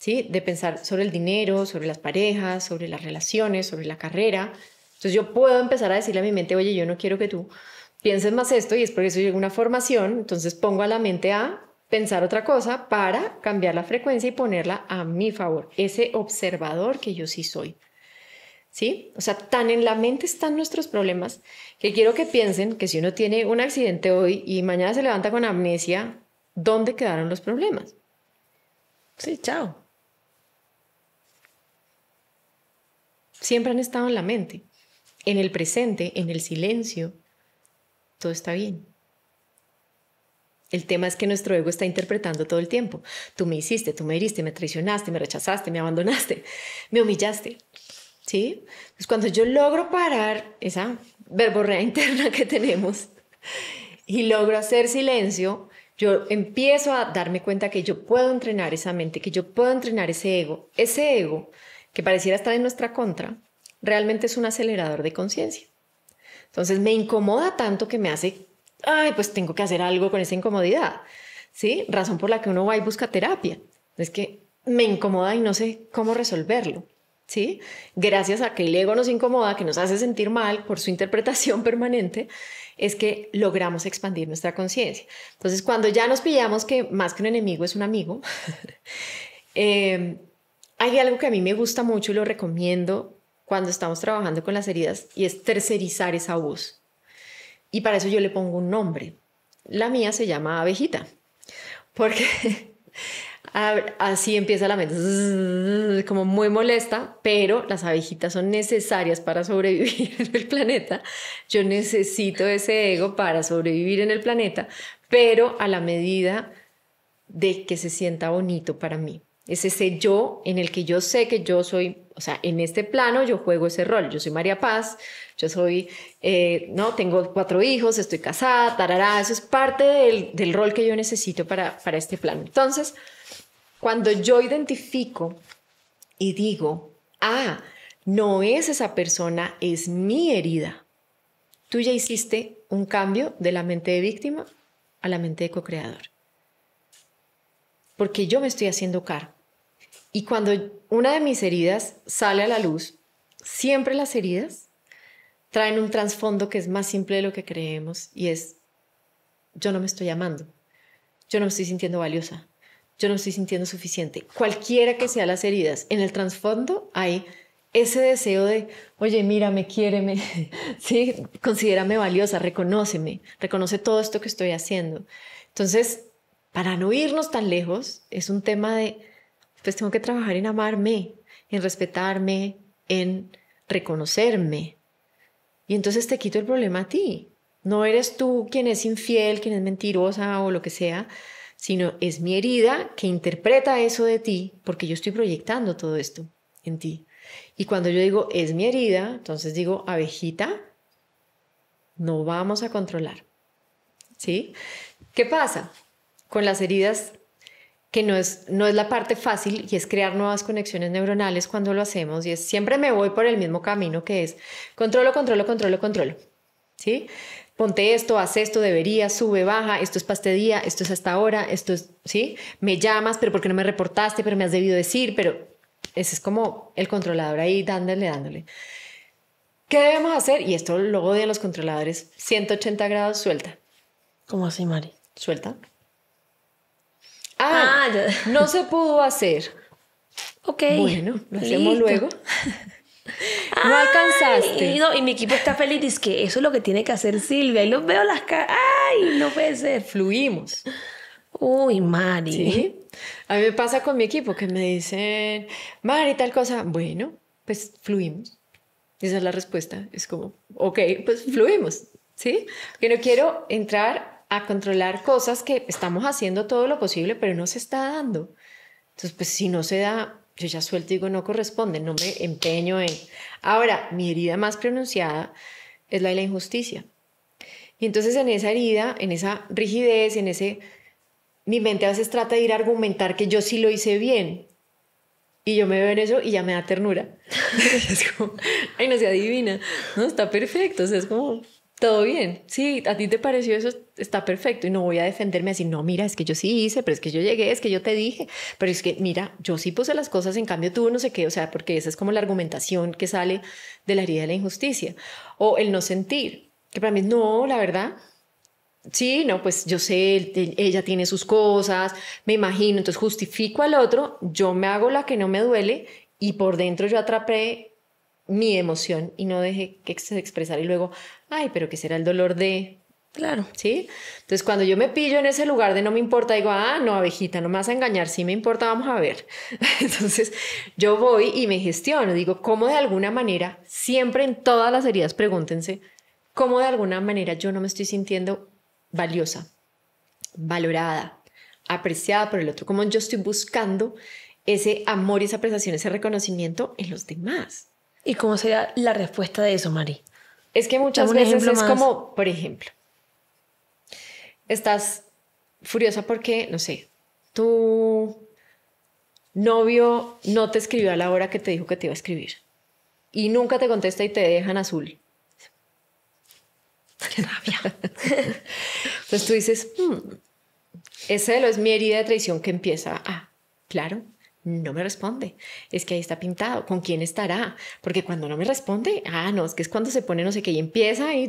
¿sí? De pensar sobre el dinero, sobre las parejas, sobre las relaciones, sobre la carrera. Entonces yo puedo empezar a decirle a mi mente, oye, yo no quiero que tú pienses más esto y es por eso llega una formación, entonces pongo a la mente a pensar otra cosa para cambiar la frecuencia y ponerla a mi favor, ese observador que yo sí soy. ¿Sí? O sea, tan en la mente están nuestros problemas que quiero que piensen que si uno tiene un accidente hoy y mañana se levanta con amnesia, ¿dónde quedaron los problemas? Sí, chao. Siempre han estado en la mente, en el presente, en el silencio. Todo está bien. El tema es que nuestro ego está interpretando todo el tiempo. Tú me hiciste, tú me heriste, me traicionaste, me rechazaste, me abandonaste, me humillaste. ¿Sí? Pues cuando yo logro parar esa verborrea interna que tenemos y logro hacer silencio, yo empiezo a darme cuenta que yo puedo entrenar esa mente, que yo puedo entrenar ese ego. Ese ego que pareciera estar en nuestra contra, realmente es un acelerador de conciencia. Entonces me incomoda tanto que me hace, ay, pues tengo que hacer algo con esa incomodidad. ¿Sí? Razón por la que uno va y busca terapia. Es que me incomoda y no sé cómo resolverlo. ¿Sí? Gracias a que el ego nos incomoda, que nos hace sentir mal por su interpretación permanente, es que logramos expandir nuestra conciencia. Entonces, cuando ya nos pillamos que más que un enemigo es un amigo, eh, hay algo que a mí me gusta mucho y lo recomiendo cuando estamos trabajando con las heridas y es tercerizar esa voz. Y para eso yo le pongo un nombre. La mía se llama abejita, porque así empieza la mente, como muy molesta, pero las abejitas son necesarias para sobrevivir en el planeta. Yo necesito ese ego para sobrevivir en el planeta, pero a la medida de que se sienta bonito para mí es ese yo en el que yo sé que yo soy, o sea, en este plano yo juego ese rol, yo soy María Paz, yo soy, eh, no, tengo cuatro hijos, estoy casada, tarará, eso es parte del, rol que yo necesito para, para este plano. Entonces, cuando yo identifico y digo, ah, no es esa persona, es mi herida, tú ya hiciste un cambio de la mente de víctima a la mente de co-creador. Porque yo me estoy haciendo cargo. Y cuando una de mis heridas sale a la luz, siempre las heridas traen un trasfondo que es más simple de lo que creemos y es, yo no me estoy amando, yo no me estoy sintiendo valiosa, yo no me estoy sintiendo suficiente. Cualquiera que sea las heridas, en el trasfondo hay ese deseo de, oye, mírame, quiéreme, sí, considérame valiosa, reconóceme, reconoce todo esto que estoy haciendo. Entonces, para no irnos tan lejos, es un tema de pues tengo que trabajar en amarme, en respetarme, en reconocerme. Y entonces te quito el problema a ti. No eres tú quien es infiel, quien es mentirosa o lo que sea, sino es mi herida que interpreta eso de ti, porque yo estoy proyectando todo esto en ti. Y cuando yo digo es mi herida, entonces digo abejita, no vamos a controlar. ¿Sí? ¿Qué pasa? Con las heridas que no es, no es la parte fácil y es crear nuevas conexiones neuronales cuando lo hacemos y es siempre me voy por el mismo camino que es controlo, controlo, controlo, controlo. ¿Sí? Ponte esto, haz esto, debería, sube, baja, esto es pastedía, esto es hasta ahora, esto es, ¿sí? Me llamas, pero ¿por qué no me reportaste? Pero me has debido decir, pero ese es como el controlador ahí dándole, dándole. ¿Qué debemos hacer? Y esto lo de los controladores, 180 grados, suelta. ¿Cómo así, Mari? Suelta. Ah, ah no se pudo hacer. Ok. Bueno, lo hacemos luego. No alcanzaste. Y, mi equipo está feliz. Dice que eso es lo que tiene que hacer Silvia. Y los veo las caras. ¡Ay! No puede ser. Fluimos. Uy, Mari. Sí. A mí me pasa con mi equipo que me dicen, Mari, tal cosa. Bueno, pues fluimos. Esa es la respuesta. Es como, ok, pues fluimos. ¿Sí? Que no quiero entrar a controlar cosas que estamos haciendo todo lo posible, pero no se está dando. Entonces, pues si no se da, yo ya suelto y digo, no corresponde, no me empeño en... Ahora, mi herida más pronunciada es la de la injusticia. Y entonces en esa herida, en esa rigidez, en ese... Mi mente a veces trata de ir a argumentar que yo sí lo hice bien. Y yo me veo en eso y ya me da ternura. es como, ay, no se adivina. No, está perfecto. O sea, es como, todo bien. Sí, a ti te pareció eso, está perfecto. Y no voy a defenderme así, no, mira, es que yo sí hice, pero es que yo llegué, es que yo te dije, pero es que, mira, yo sí puse las cosas, en cambio tú no sé qué, o sea, porque esa es como la argumentación que sale de la herida de la injusticia. O el no sentir, que para mí, no, la verdad. Sí, no, pues yo sé, ella tiene sus cosas, me imagino, entonces justifico al otro, yo me hago la que no me duele y por dentro yo atrapé mi emoción y no deje que se expresara y luego, ay, pero que será el dolor de... Claro. ¿Sí? Entonces, cuando yo me pillo en ese lugar de no me importa, digo, ah, no, abejita, no me vas a engañar, sí me importa, vamos a ver. Entonces, yo voy y me gestiono, digo, ¿cómo de alguna manera, siempre en todas las heridas, pregúntense, cómo de alguna manera yo no me estoy sintiendo valiosa, valorada, apreciada por el otro? ¿Cómo yo estoy buscando ese amor y esa apreciación, ese reconocimiento en los demás? ¿Y cómo sería la respuesta de eso, Mari? Es que muchas veces es como, por ejemplo, estás furiosa porque, no sé, tu novio no te escribió a la hora que te dijo que te iba a escribir y nunca te contesta y te dejan azul. Qué rabia. Entonces tú dices, esa hmm, ese es mi herida de traición que empieza a, claro, no me responde. Es que ahí está pintado. ¿Con quién estará? Porque cuando no me responde, ah, no, es que es cuando se pone no sé qué y empieza y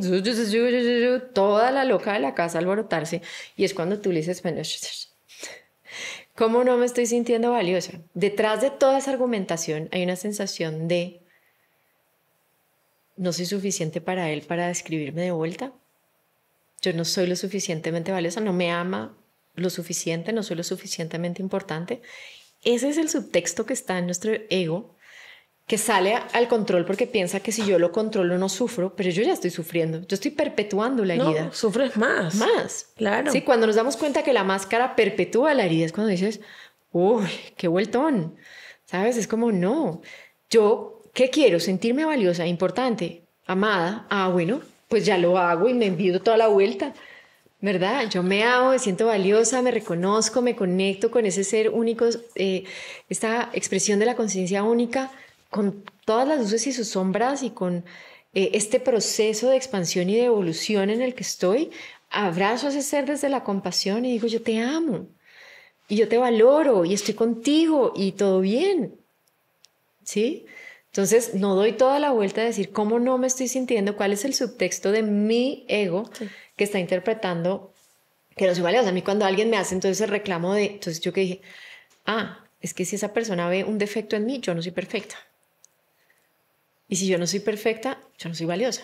toda la loca de la casa alborotarse. Y es cuando tú le dices, bueno, ¿cómo no me estoy sintiendo valiosa? Detrás de toda esa argumentación hay una sensación de no soy suficiente para él para describirme de vuelta. Yo no soy lo suficientemente valiosa, no me ama lo suficiente, no soy lo suficientemente importante ese es el subtexto que está en nuestro ego, que sale al control porque piensa que si yo lo controlo no sufro, pero yo ya estoy sufriendo, yo estoy perpetuando la herida. No, sufres más. Más. Claro. Sí, cuando nos damos cuenta que la máscara perpetúa la herida es cuando dices, uy, qué vueltón. ¿Sabes? Es como, no, yo, ¿qué quiero? Sentirme valiosa, importante, amada. Ah, bueno, pues ya lo hago y me envío toda la vuelta. ¿Verdad? Yo me amo, me siento valiosa, me reconozco, me conecto con ese ser único, eh, esta expresión de la conciencia única, con todas las luces y sus sombras y con eh, este proceso de expansión y de evolución en el que estoy. Abrazo a ese ser desde la compasión y digo, yo te amo, y yo te valoro, y estoy contigo, y todo bien. ¿Sí? Entonces, no doy toda la vuelta a decir cómo no me estoy sintiendo, cuál es el subtexto de mi ego, sí que está interpretando que no soy valiosa. A mí cuando alguien me hace entonces el reclamo de, entonces yo que dije, ah, es que si esa persona ve un defecto en mí, yo no soy perfecta. Y si yo no soy perfecta, yo no soy valiosa.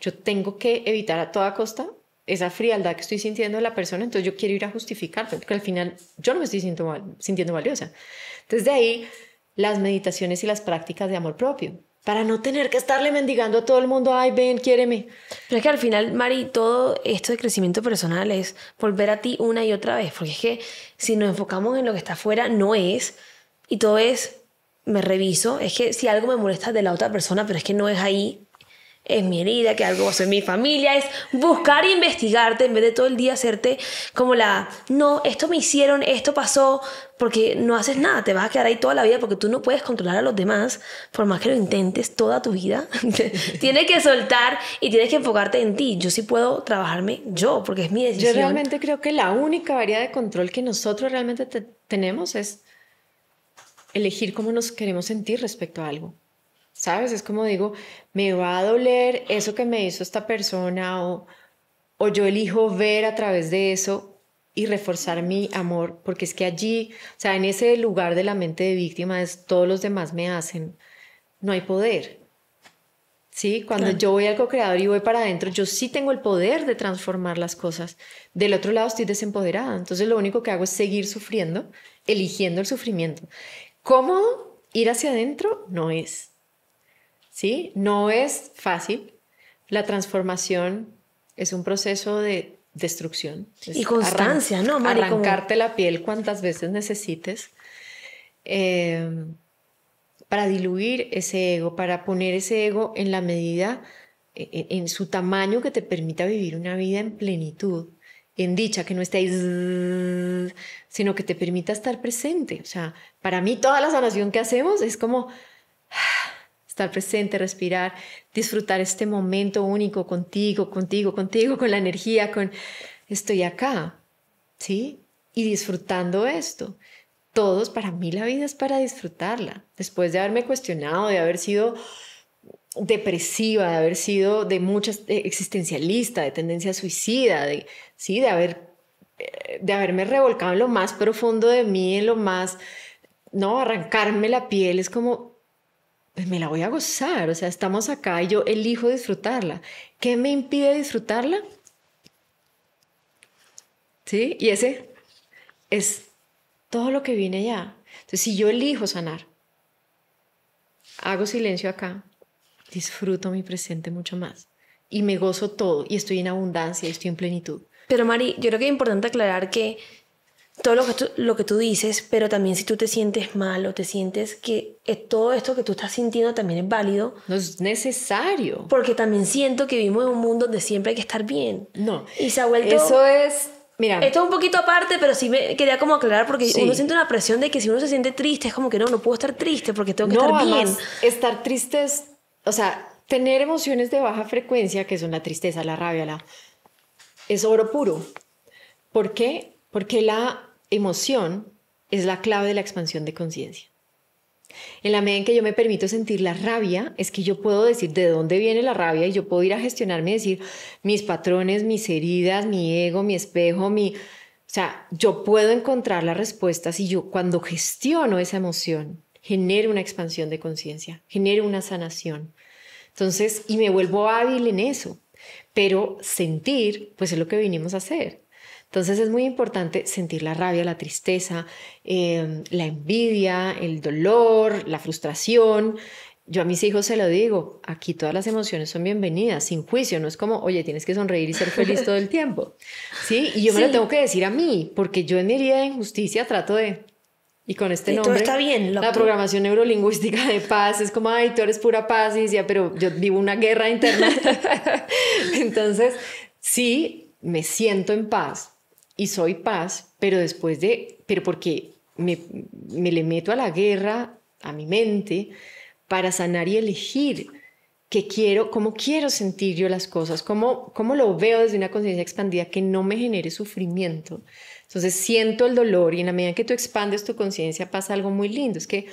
Yo tengo que evitar a toda costa esa frialdad que estoy sintiendo de la persona, entonces yo quiero ir a justificar porque al final yo no me estoy sintiendo valiosa. Entonces de ahí las meditaciones y las prácticas de amor propio para no tener que estarle mendigando a todo el mundo, ay, ven, quiéreme. Pero es que al final, Mari, todo esto de crecimiento personal es volver a ti una y otra vez, porque es que si nos enfocamos en lo que está afuera, no es, y todo es, me reviso, es que si algo me molesta de la otra persona, pero es que no es ahí, es mi herida, que algo pasó en mi familia, es buscar e investigarte en vez de todo el día hacerte como la, no, esto me hicieron, esto pasó, porque no haces nada, te vas a quedar ahí toda la vida porque tú no puedes controlar a los demás, por más que lo intentes toda tu vida, tienes que soltar y tienes que enfocarte en ti. Yo sí puedo trabajarme yo, porque es mi decisión. Yo realmente creo que la única variedad de control que nosotros realmente tenemos es elegir cómo nos queremos sentir respecto a algo. ¿sabes? Es como digo, me va a doler eso que me hizo esta persona o, o yo elijo ver a través de eso y reforzar mi amor, porque es que allí, o sea, en ese lugar de la mente de víctima es todos los demás me hacen, no hay poder. Sí, cuando yo voy al co-creador y voy para adentro, yo sí tengo el poder de transformar las cosas. Del otro lado estoy desempoderada, entonces lo único que hago es seguir sufriendo, eligiendo el sufrimiento. ¿Cómo ir hacia adentro? No es. ¿sí? No es fácil. La transformación es un proceso de destrucción. y constancia, ¿no? Mari, arrancarte la piel cuantas veces necesites eh, para diluir ese ego, para poner ese ego en la medida, e, e, en, su tamaño que te permita vivir una vida en plenitud, en dicha, que no esté sino que te permita estar presente. O sea, para mí toda la sanación que hacemos es como estar presente, respirar, disfrutar este momento único contigo, contigo, contigo, con la energía, con estoy acá, ¿sí? Y disfrutando esto. Todos, para mí la vida es para disfrutarla. Después de haberme cuestionado, de haber sido depresiva, de haber sido de muchas eh, existencialista, de tendencia suicida, de sí, de haber eh, de haberme revolcado en lo más profundo de mí, en lo más no arrancarme la piel, es como pues me la voy a gozar, o sea, estamos acá y yo elijo disfrutarla. ¿Qué me impide disfrutarla? ¿Sí? Y ese es todo lo que viene ya. Entonces, si yo elijo sanar, hago silencio acá, disfruto mi presente mucho más y me gozo todo y estoy en abundancia y estoy en plenitud. Pero Mari, yo creo que es importante aclarar que todo lo que, tú, dices, pero también si tú te sientes mal o te sientes que eh, todo esto que tú estás sintiendo también es válido. No es necesario. Porque también siento que vivimos en un mundo donde siempre hay que estar bien. No. Y se ha vuelto... Eso es... Mira. Esto es un poquito aparte, pero sí me quería como aclarar porque uno siente una presión de que si uno se siente triste es como que no, no puedo estar triste porque tengo que estar bien. estar triste es... O sea, tener emociones de baja frecuencia, que son la tristeza, la rabia, la... Es oro puro. ¿Por qué? Porque la emoción es la clave de la expansión de conciencia. En la medida en que yo me permito sentir la rabia, es que yo puedo decir de dónde viene la rabia y yo puedo ir a gestionarme y decir mis patrones, mis heridas, mi ego, mi espejo, mi... O sea, yo puedo encontrar las respuestas y yo cuando gestiono esa emoción, genero una expansión de conciencia, genero una sanación. Entonces, y me vuelvo hábil en eso. Pero sentir, pues es lo que vinimos a hacer. Entonces es muy importante sentir la rabia, la tristeza, em, la envidia, el dolor, la frustración. Yo a mis hijos se lo digo, aquí todas las emociones son bienvenidas, sin juicio, no es como, oye, tienes que sonreír y ser feliz todo el tiempo. ¿Sí? Y yo me lo tengo que decir a mí, porque yo en mi herida de injusticia trato de y con este nombre. está bien. La programación neurolingüística de paz es como, ay, tú eres pura paz. Y decía, pero yo vivo una guerra interna. Entonces, sí, me siento en paz, y soy paz, pero después de, pero porque me, me le meto a la guerra, a mi mente, para sanar y elegir qué quiero, cómo quiero sentir yo las cosas, cómo, cómo lo veo desde una conciencia expandida que no me genere sufrimiento. Entonces siento el dolor y en la medida que tú expandes tu conciencia pasa algo muy lindo. Es que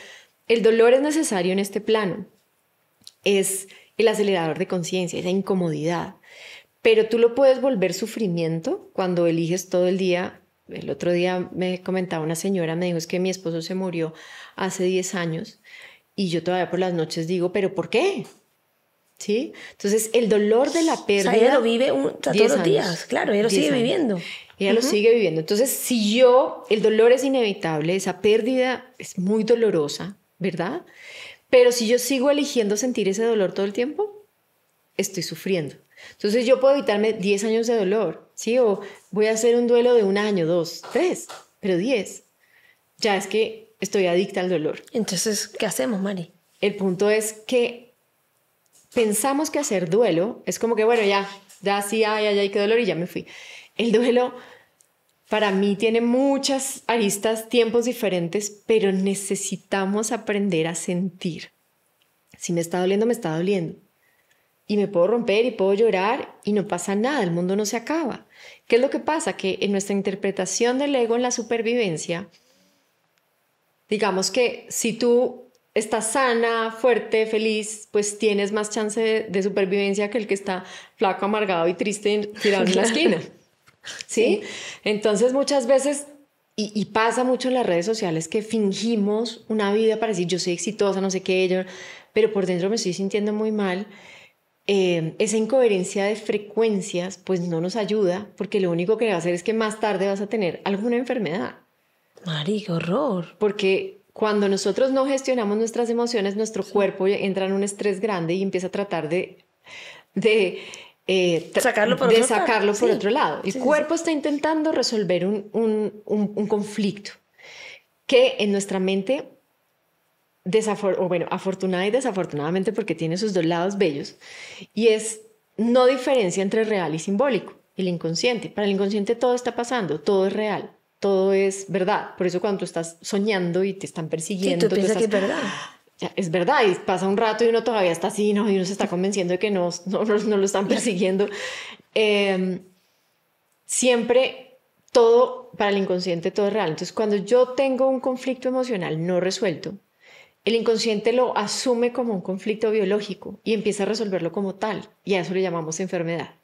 el dolor es necesario en este plano. Es el acelerador de conciencia, esa incomodidad pero tú lo puedes volver sufrimiento cuando eliges todo el día. El otro día me comentaba una señora, me dijo, es que mi esposo se murió hace 10 años y yo todavía por las noches digo, pero ¿por qué? ¿Sí? Entonces, el dolor de la pérdida... ella lo vive un, todos los días, claro, ella lo sigue viviendo. Ella lo sigue viviendo. Entonces, si yo, el dolor es inevitable, esa pérdida es muy dolorosa, ¿verdad? Pero si yo sigo eligiendo sentir ese dolor todo el tiempo, estoy sufriendo. Entonces yo puedo evitarme 10 años de dolor, ¿sí? O voy a hacer un duelo de un año, dos, tres, pero 10. Ya es que estoy adicta al dolor. Entonces, ¿qué hacemos, Mari? El punto es que pensamos que hacer duelo es como que, bueno, ya, ya sí, ay, ay, ay, qué dolor y ya me fui. El duelo para mí tiene muchas aristas, tiempos diferentes, pero necesitamos aprender a sentir. Si me está doliendo, me está doliendo y me puedo romper y puedo llorar y no pasa nada, el mundo no se acaba. ¿Qué es lo que pasa? Que en nuestra interpretación del ego en la supervivencia, digamos que si tú estás sana, fuerte, feliz, pues tienes más chance de, supervivencia que el que está flaco, amargado y triste tirado en la esquina. ¿Sí? Entonces muchas veces y, y, pasa mucho en las redes sociales que fingimos una vida para decir yo soy exitosa, no sé qué, yo, pero por dentro me estoy sintiendo muy mal Em, esa incoherencia de frecuencias pues no nos ayuda porque lo único que va a hacer es que más tarde vas a tener alguna enfermedad. Mari, horror. Porque cuando nosotros no gestionamos nuestras emociones, nuestro cuerpo entra en un estrés grande y empieza a tratar de, de eh, sacarlo por, de otro, sacarlo por otro lado. El cuerpo está intentando resolver un conflicto que en nuestra mente o bueno, afortunada y desafortunadamente porque tiene sus dos lados bellos, y es no diferencia entre real y simbólico, el inconsciente. Para el inconsciente todo está pasando, todo es real, todo es verdad. Por eso cuando tú estás soñando y te están persiguiendo, tú, piensas que es verdad. es verdad, y pasa un rato y uno todavía está así, ¿no? y uno se está convenciendo de que no, no, lo están persiguiendo. Em, siempre todo, para el inconsciente, todo es real. Entonces, cuando yo tengo un conflicto emocional no resuelto, el inconsciente lo asume como un conflicto biológico y empieza a resolverlo como tal, y a eso le llamamos enfermedad.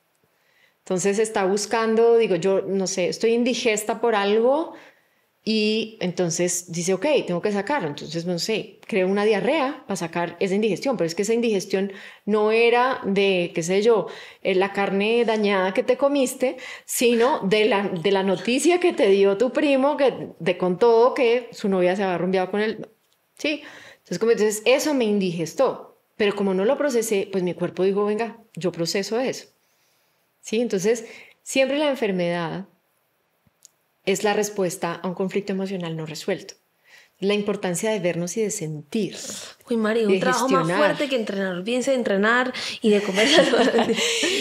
Entonces está buscando, digo, yo no sé, estoy indigesta por algo y entonces dice, ok, tengo que sacarlo. Entonces, no sé, creo una diarrea para sacar esa indigestión, pero es que esa indigestión no era de, qué sé yo, eh, la carne dañada que te comiste, sino de la, de la noticia que te dio tu primo, que te contó que su novia se había rumbeado con él. Sí. Entonces, eso me indigestó, pero como no lo procesé, pues mi cuerpo dijo, venga, yo proceso eso. ¿Sí? Entonces, siempre la enfermedad es la respuesta a un conflicto emocional no resuelto la importancia de vernos y de sentir. Uy, Mari, un trabajo más fuerte que entrenar. Piensa de entrenar y de comer.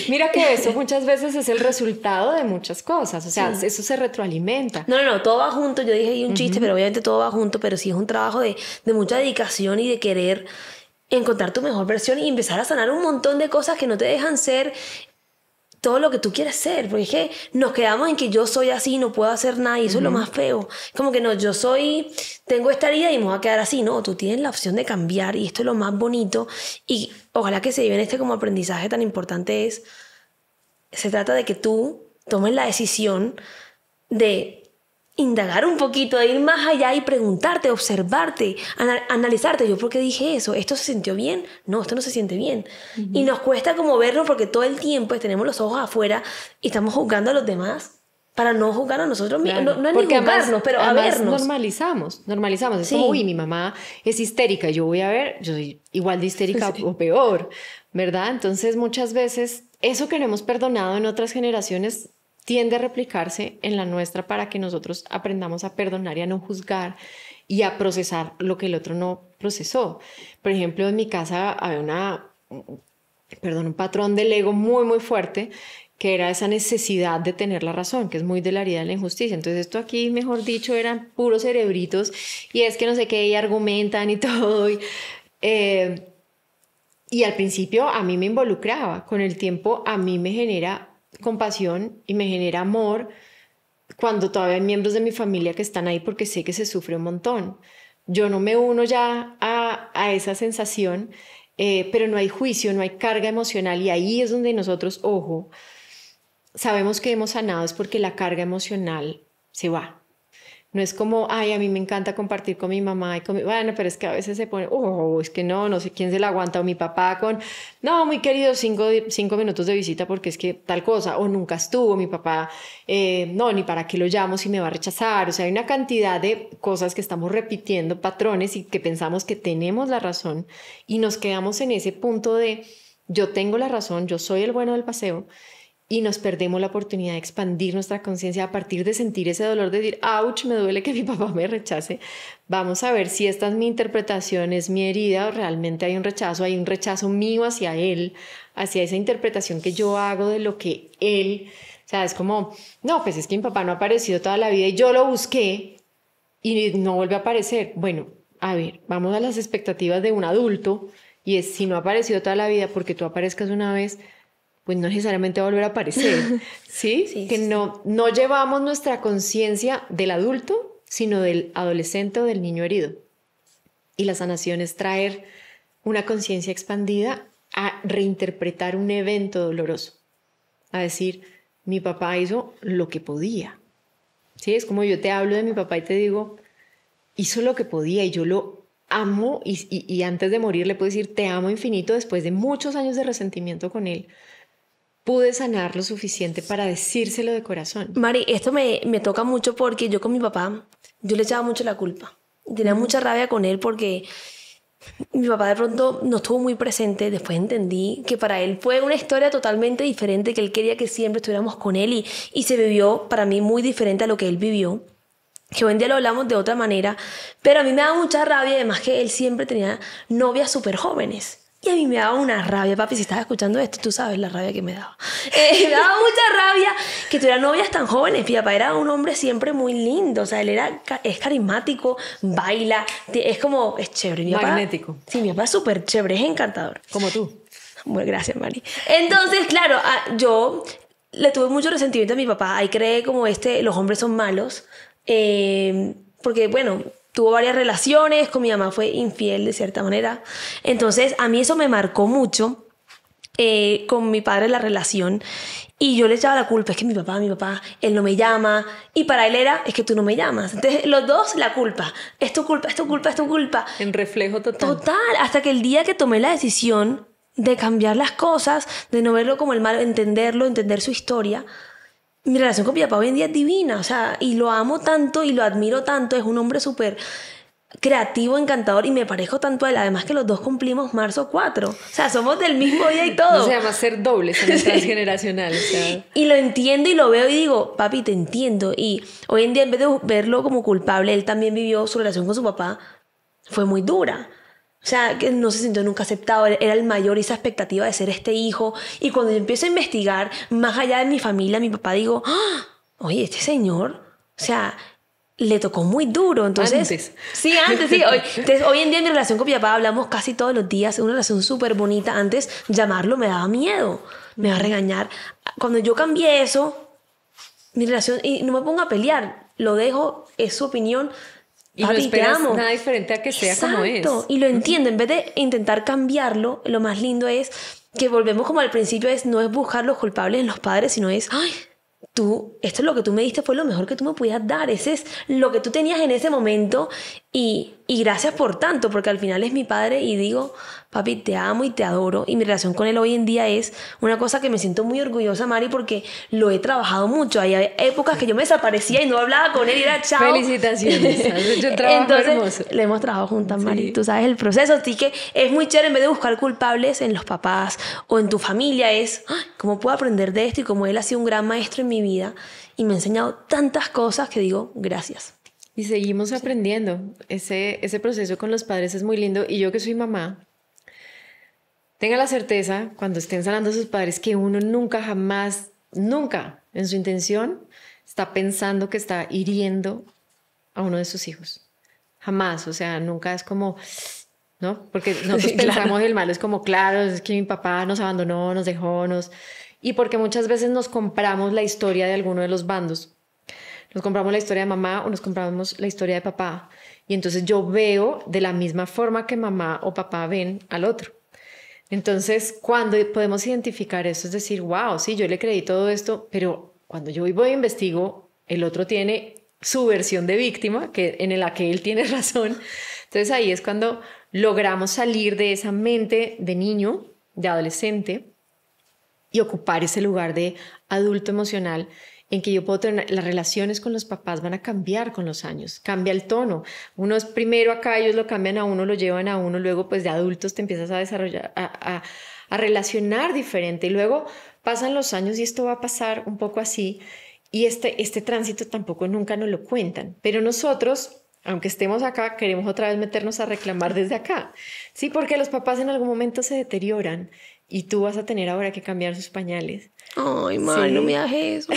Mira que eso muchas veces es el resultado de muchas cosas. O sea, eso se retroalimenta. No, no, no, todo va junto. Yo dije ahí un chiste, pero obviamente todo va junto. Pero sí es un trabajo de, de mucha dedicación y de querer encontrar tu mejor versión y empezar a sanar un montón de cosas que no te dejan ser todo lo que tú quieres ser, porque es que nos quedamos en que yo soy así, no puedo hacer nada, y eso es lo más feo. Como que no, yo soy, tengo esta herida y me voy a quedar así. No, tú tienes la opción de cambiar y esto es lo más bonito. Y ojalá que se lleven este como aprendizaje tan importante es, se trata de que tú tomes la decisión de indagar un poquito, ir más allá y preguntarte, observarte, analizarte. Yo, ¿por qué dije eso? ¿Esto se sintió bien? No, esto no se siente bien. Y nos cuesta como verlo porque todo el tiempo pues, tenemos los ojos afuera y estamos juzgando a los demás para no jugar a nosotros mismos. no, es ni pero a vernos. Normalizamos, normalizamos. Es como, uy, mi mamá es histérica, yo voy a ver, yo soy igual de histérica o peor, ¿verdad? Entonces, muchas veces, eso que no hemos perdonado en otras generaciones tiende a replicarse en la nuestra para que nosotros aprendamos a perdonar y a no juzgar y a procesar lo que el otro no procesó. Por ejemplo, en mi casa había una, perdón, un patrón del ego muy, muy fuerte que era esa necesidad de tener la razón, que es muy de la herida de la injusticia. Entonces esto aquí, mejor dicho, eran puros cerebritos y es que no sé qué, y argumentan y todo. Y, eh, y al principio a mí me involucraba, con el tiempo a mí me genera compasión y me genera amor cuando todavía hay miembros de mi familia que están ahí porque sé que se sufre un montón. Yo no me uno ya a, esa sensación, eh, pero no hay juicio, no hay carga emocional y ahí es donde nosotros, ojo, sabemos que hemos sanado es porque la carga emocional se va. No es como, ay, a mí me encanta compartir con mi mamá y con mi... Bueno, pero es que a veces se pone, oh, es que no, no sé quién se la aguanta, o mi papá con, no, muy querido, cinco, minutos de visita porque es que tal cosa, o nunca estuvo, mi papá, eh, no, ni para qué lo llamo si me va a rechazar. O sea, hay una cantidad de cosas que estamos repitiendo, patrones y que pensamos que tenemos la razón y nos quedamos en ese punto de, yo tengo la razón, yo soy el bueno del paseo y nos perdemos la oportunidad de expandir nuestra conciencia a partir de sentir ese dolor de decir, ¡Auch! me duele que mi papá me rechace. Vamos a ver si esta es mi interpretación, es mi herida o realmente hay un rechazo, hay un rechazo mío hacia él, hacia esa interpretación que yo hago de lo que él, o sea, es como, no, pues es que mi papá no ha aparecido toda la vida y yo lo busqué y no vuelve a aparecer. Bueno, a ver, vamos a las expectativas de un adulto y es si no ha aparecido toda la vida porque tú aparezcas una vez, pues no necesariamente volver a aparecer, ¿sí? que No, no llevamos nuestra conciencia del adulto, sino del adolescente o del niño herido. Y la sanación es traer una conciencia expandida a reinterpretar un evento doloroso, a decir, mi papá hizo lo que podía. ¿Sí? Es como yo te hablo de mi papá y te digo, hizo lo que podía y yo lo amo y antes de morir le puedo decir, te amo infinito después de muchos años de resentimiento con él pude sanar lo suficiente para decírselo de corazón. Mari, esto me, toca mucho porque yo con mi papá, yo le echaba mucho la culpa. Tenía mm. mucha rabia con él porque mi papá de pronto no estuvo muy presente, después entendí que para él fue una historia totalmente diferente, que él quería que siempre estuviéramos con él y, y se vivió para mí muy diferente a lo que él vivió, que hoy en día lo hablamos de otra manera, pero a mí me da mucha rabia además que él siempre tenía novias súper jóvenes. Y a mí me daba una rabia, papi, si estás escuchando esto, tú sabes la rabia que me daba. Eh, me daba mucha rabia que tuvieran novias tan jóvenes. Mi papá era un hombre siempre muy lindo, o sea, él era, es carismático, baila, es como, es chévere. Mi Magnético. sí, mi papá es súper chévere, es encantador. Como tú. muy gracias, Mari. Entonces, claro, ah, yo le tuve mucho resentimiento a mi papá. Ahí cree como este, los hombres son malos. Eh, porque, bueno, tuvo varias relaciones, con mi mamá fue infiel de cierta manera. Entonces a mí eso me marcó mucho eh, con mi padre la relación y yo le echaba la culpa, es que mi papá, mi papá, él no me llama. Y para él era, es que tú no me llamas. Entonces, los dos, la culpa. Es tu culpa, es tu culpa, es tu culpa. En reflejo total. Total, hasta que el día que tomé la decisión de cambiar las cosas, de no verlo como el malo, entenderlo, entender su historia, mi relación con mi papá hoy en día es divina, o sea, y lo amo tanto y lo admiro tanto, es un hombre súper creativo, encantador y me parezco tanto a él. Además que los dos cumplimos marzo 4. O sea, somos del mismo día y todo. No se llama ser doble, es Y lo entiendo y lo veo y digo, papi, te entiendo. Y hoy en día en vez de verlo como culpable, él también vivió su relación con su papá. Fue muy dura. O sea, que no se sintió nunca aceptado, era el mayor y esa expectativa de ser este hijo. Y cuando empiezo a investigar, más allá de mi familia, mi papá, digo, ah, oye, este señor, o sea, le tocó muy duro. Entonces, antes. Sí, antes, sí. Hoy, hoy en día en mi relación con mi papá hablamos casi todos los días, Es una relación súper bonita. Antes llamarlo me daba miedo, me va a regañar. Cuando yo cambié eso, mi relación, y no me pongo a pelear, lo dejo, es su opinión, y no nada diferente a que sea como es. Y lo entiendo. En vez de intentar cambiarlo, lo más lindo es que volvemos como al principio, es no es buscar los culpables en los padres, sino es, ay, tú, esto es lo que tú me diste, fue lo mejor que tú me podías dar. Ese es lo que tú tenías en ese momento y y gracias por tanto, porque al final es mi padre y digo, papi, te amo y te adoro. Y mi relación con él hoy en día es una cosa que me siento muy orgullosa, Mari, porque lo he trabajado mucho. Hay épocas que yo me desaparecía y no hablaba con él y era chao. Felicitaciones, Entonces, Le hemos trabajado juntas, Mari. Tú sabes el proceso, así que es muy chévere en vez de buscar culpables en los papás o en tu familia, es cómo puedo aprender de esto y cómo él ha sido un gran maestro en mi vida y me ha enseñado tantas cosas que digo, gracias. Y seguimos aprendiendo. Ese, ese proceso con los padres es muy lindo. Y yo que soy mamá, tenga la certeza, cuando estén sanando a sus padres, que uno nunca, jamás, nunca en su intención está pensando que está hiriendo a uno de sus hijos. Jamás, o sea, nunca es como, ¿no? Porque nosotros pensamos el mal. es como, claro, es que mi papá nos abandonó, nos dejó, nos... Y porque muchas veces nos compramos la historia de alguno de los bandos nos compramos la historia de mamá o nos compramos la historia de papá. Y entonces yo veo de la misma forma que mamá o papá ven al otro. Entonces, cuando podemos identificar eso, es decir, wow, sí, yo le creí todo esto, pero cuando yo voy e investigo, el otro tiene su versión de víctima, que, en la que él tiene razón. Entonces ahí es cuando logramos salir de esa mente de niño, de adolescente, y ocupar ese lugar de adulto emocional en que yo puedo tener, las relaciones con los papás van a cambiar con los años, cambia el tono. Unos primero acá ellos lo cambian a uno, lo llevan a uno, luego pues de adultos te empiezas a desarrollar, a, relacionar diferente y luego pasan los años y esto va a pasar un poco así y este, este tránsito tampoco nunca nos lo cuentan, pero nosotros aunque estemos acá, queremos otra vez meternos a reclamar desde acá. Sí, porque los papás en algún momento se deterioran y tú vas a tener ahora que cambiar sus pañales. Ay, madre, no me hagas eso.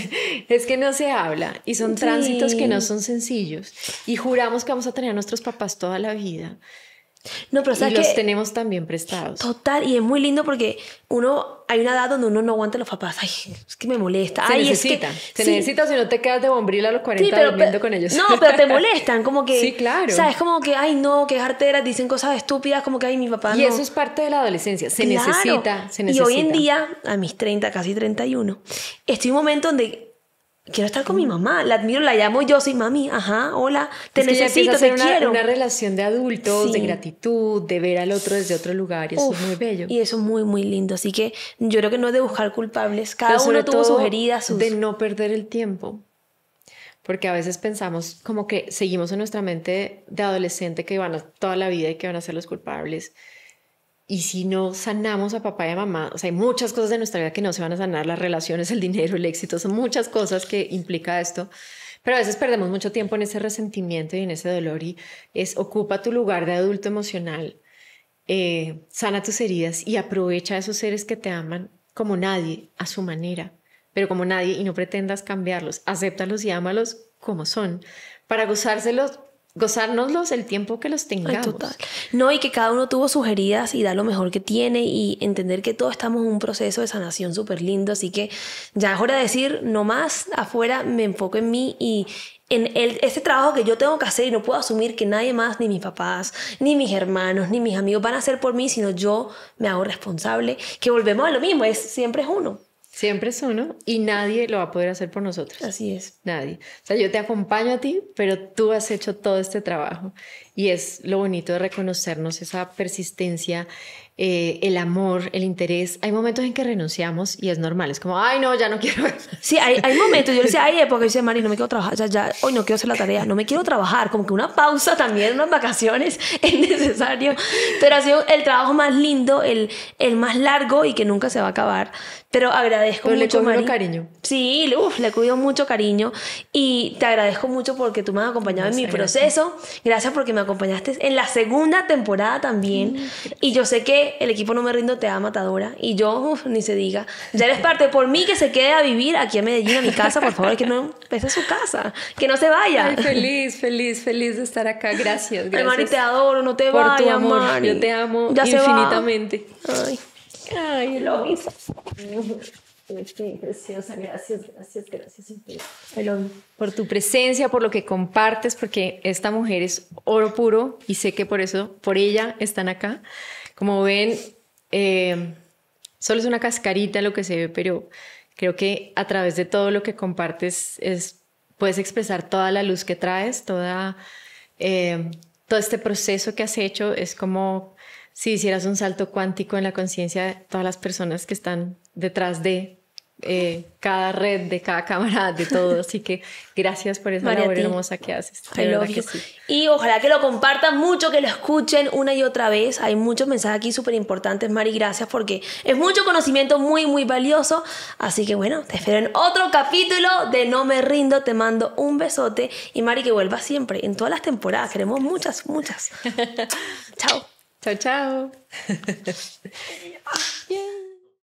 es que no se habla y son tránsitos que no son sencillos y juramos que vamos a tener a nuestros papás toda la vida no, pero ¿sabes y los tenemos también prestados. Total, y es muy lindo porque uno, hay una edad donde uno no aguanta a los papás. Ay, es que me molesta. Se necesita. se necesita si no te quedas de bombril a los 40 durmiendo con ellos. No, pero te molestan, como que. Sí, claro. Sabes, como que, ay, no, que es te dicen cosas estúpidas, como que, ay, mi papá. Y eso es parte de la adolescencia. Se necesita, se necesita. Y hoy en día, a mis 30, casi 31, estoy en un momento donde quiero estar con mi mamá, la admiro, la llamo yo, soy mami, ajá, hola, te necesito, te una, quiero. Una relación de adultos, de gratitud, de ver al otro desde otro lugar, y eso es muy bello. Y eso es muy, muy lindo. Así que yo creo que no es de buscar culpables, cada uno tuvo sus heridas. De no perder el tiempo. Porque a veces pensamos como que seguimos en nuestra mente de adolescente que van a toda la vida y que van a ser los culpables. Y si no sanamos a papá y a mamá, o sea, hay muchas cosas de nuestra vida que no se van a sanar, las relaciones, el dinero, el éxito, son muchas cosas que implica esto. Pero a veces perdemos mucho tiempo en ese resentimiento y en ese dolor y es ocupa tu lugar de adulto emocional, eh, sana tus heridas y aprovecha a esos seres que te aman como nadie, a su manera, pero como nadie y no pretendas cambiarlos, acéptalos y ámalos como son, para gozárselos gozárnoslos el tiempo que los tengamos. total. No, y que cada uno tuvo sus heridas y da lo mejor que tiene y entender que todos estamos en un proceso de sanación súper lindo, así que ya es hora de decir, no más, afuera me enfoco en mí y en el, ese trabajo que yo tengo que hacer y no puedo asumir que nadie más, ni mis papás, ni mis hermanos, ni mis amigos van a hacer por mí, sino yo me hago responsable, que volvemos a lo mismo, es, siempre es uno. Siempre es uno y nadie lo va a poder hacer por nosotros. Así es. Nadie. O sea, yo te acompaño a ti, pero tú has hecho todo este trabajo. Y es lo bonito de reconocernos esa persistencia, eh, el amor, el interés. Hay momentos en que renunciamos y es normal. Es como, ay, no, ya no quiero. Sí, hay, momentos. Yo le decía, ay, eh, porque dice Mari, no me quiero trabajar. O sea, ya, hoy no quiero hacer la tarea, no me quiero trabajar. Como que una pausa también, unas vacaciones es necesario. Pero ha sido el trabajo más lindo, el, el más largo y que nunca se va a acabar. Pero agradezco mucho. Le cariño. Sí, uf, le cuido mucho cariño. Y te agradezco mucho porque tú me has acompañado en mi proceso. Gracias. porque me acompañaste en la segunda temporada también. Mm, y yo sé que el equipo No Me Rindo te da Matadora. Y yo, ni se diga. Ya eres parte. Por mí que se quede a vivir aquí en Medellín, a mi casa, por favor, que no. Esa es su casa. Que no se vaya. Ay, feliz, feliz, feliz de estar acá. Gracias, gracias. Mari, te adoro. No te vayas, tu Yo te amo infinitamente. Ay. Ay, lo hizo. preciosa, gracias, gracias, gracias. Por tu presencia, por lo que compartes, porque esta mujer es oro puro y sé que por eso, por ella están acá. Como ven, eh, solo es una cascarita lo que se ve, pero creo que a través de todo lo que compartes es, puedes expresar toda la luz que traes, toda, eh, todo este proceso que has hecho, es como si hicieras un salto cuántico en la conciencia de todas las personas que están detrás de eh, cada red, de cada cámara, de todo. Así que gracias por esa labor hermosa que haces. Y ojalá que lo compartan mucho, que lo escuchen una y otra vez. Hay muchos mensajes aquí súper importantes, Mari. Gracias porque es mucho conocimiento muy, muy valioso. Así que bueno, te espero en otro capítulo de No Me Rindo. Te mando un besote. Y Mari, que vuelva siempre, en todas las temporadas. Queremos muchas, muchas. Chao. Chao, chao. yeah.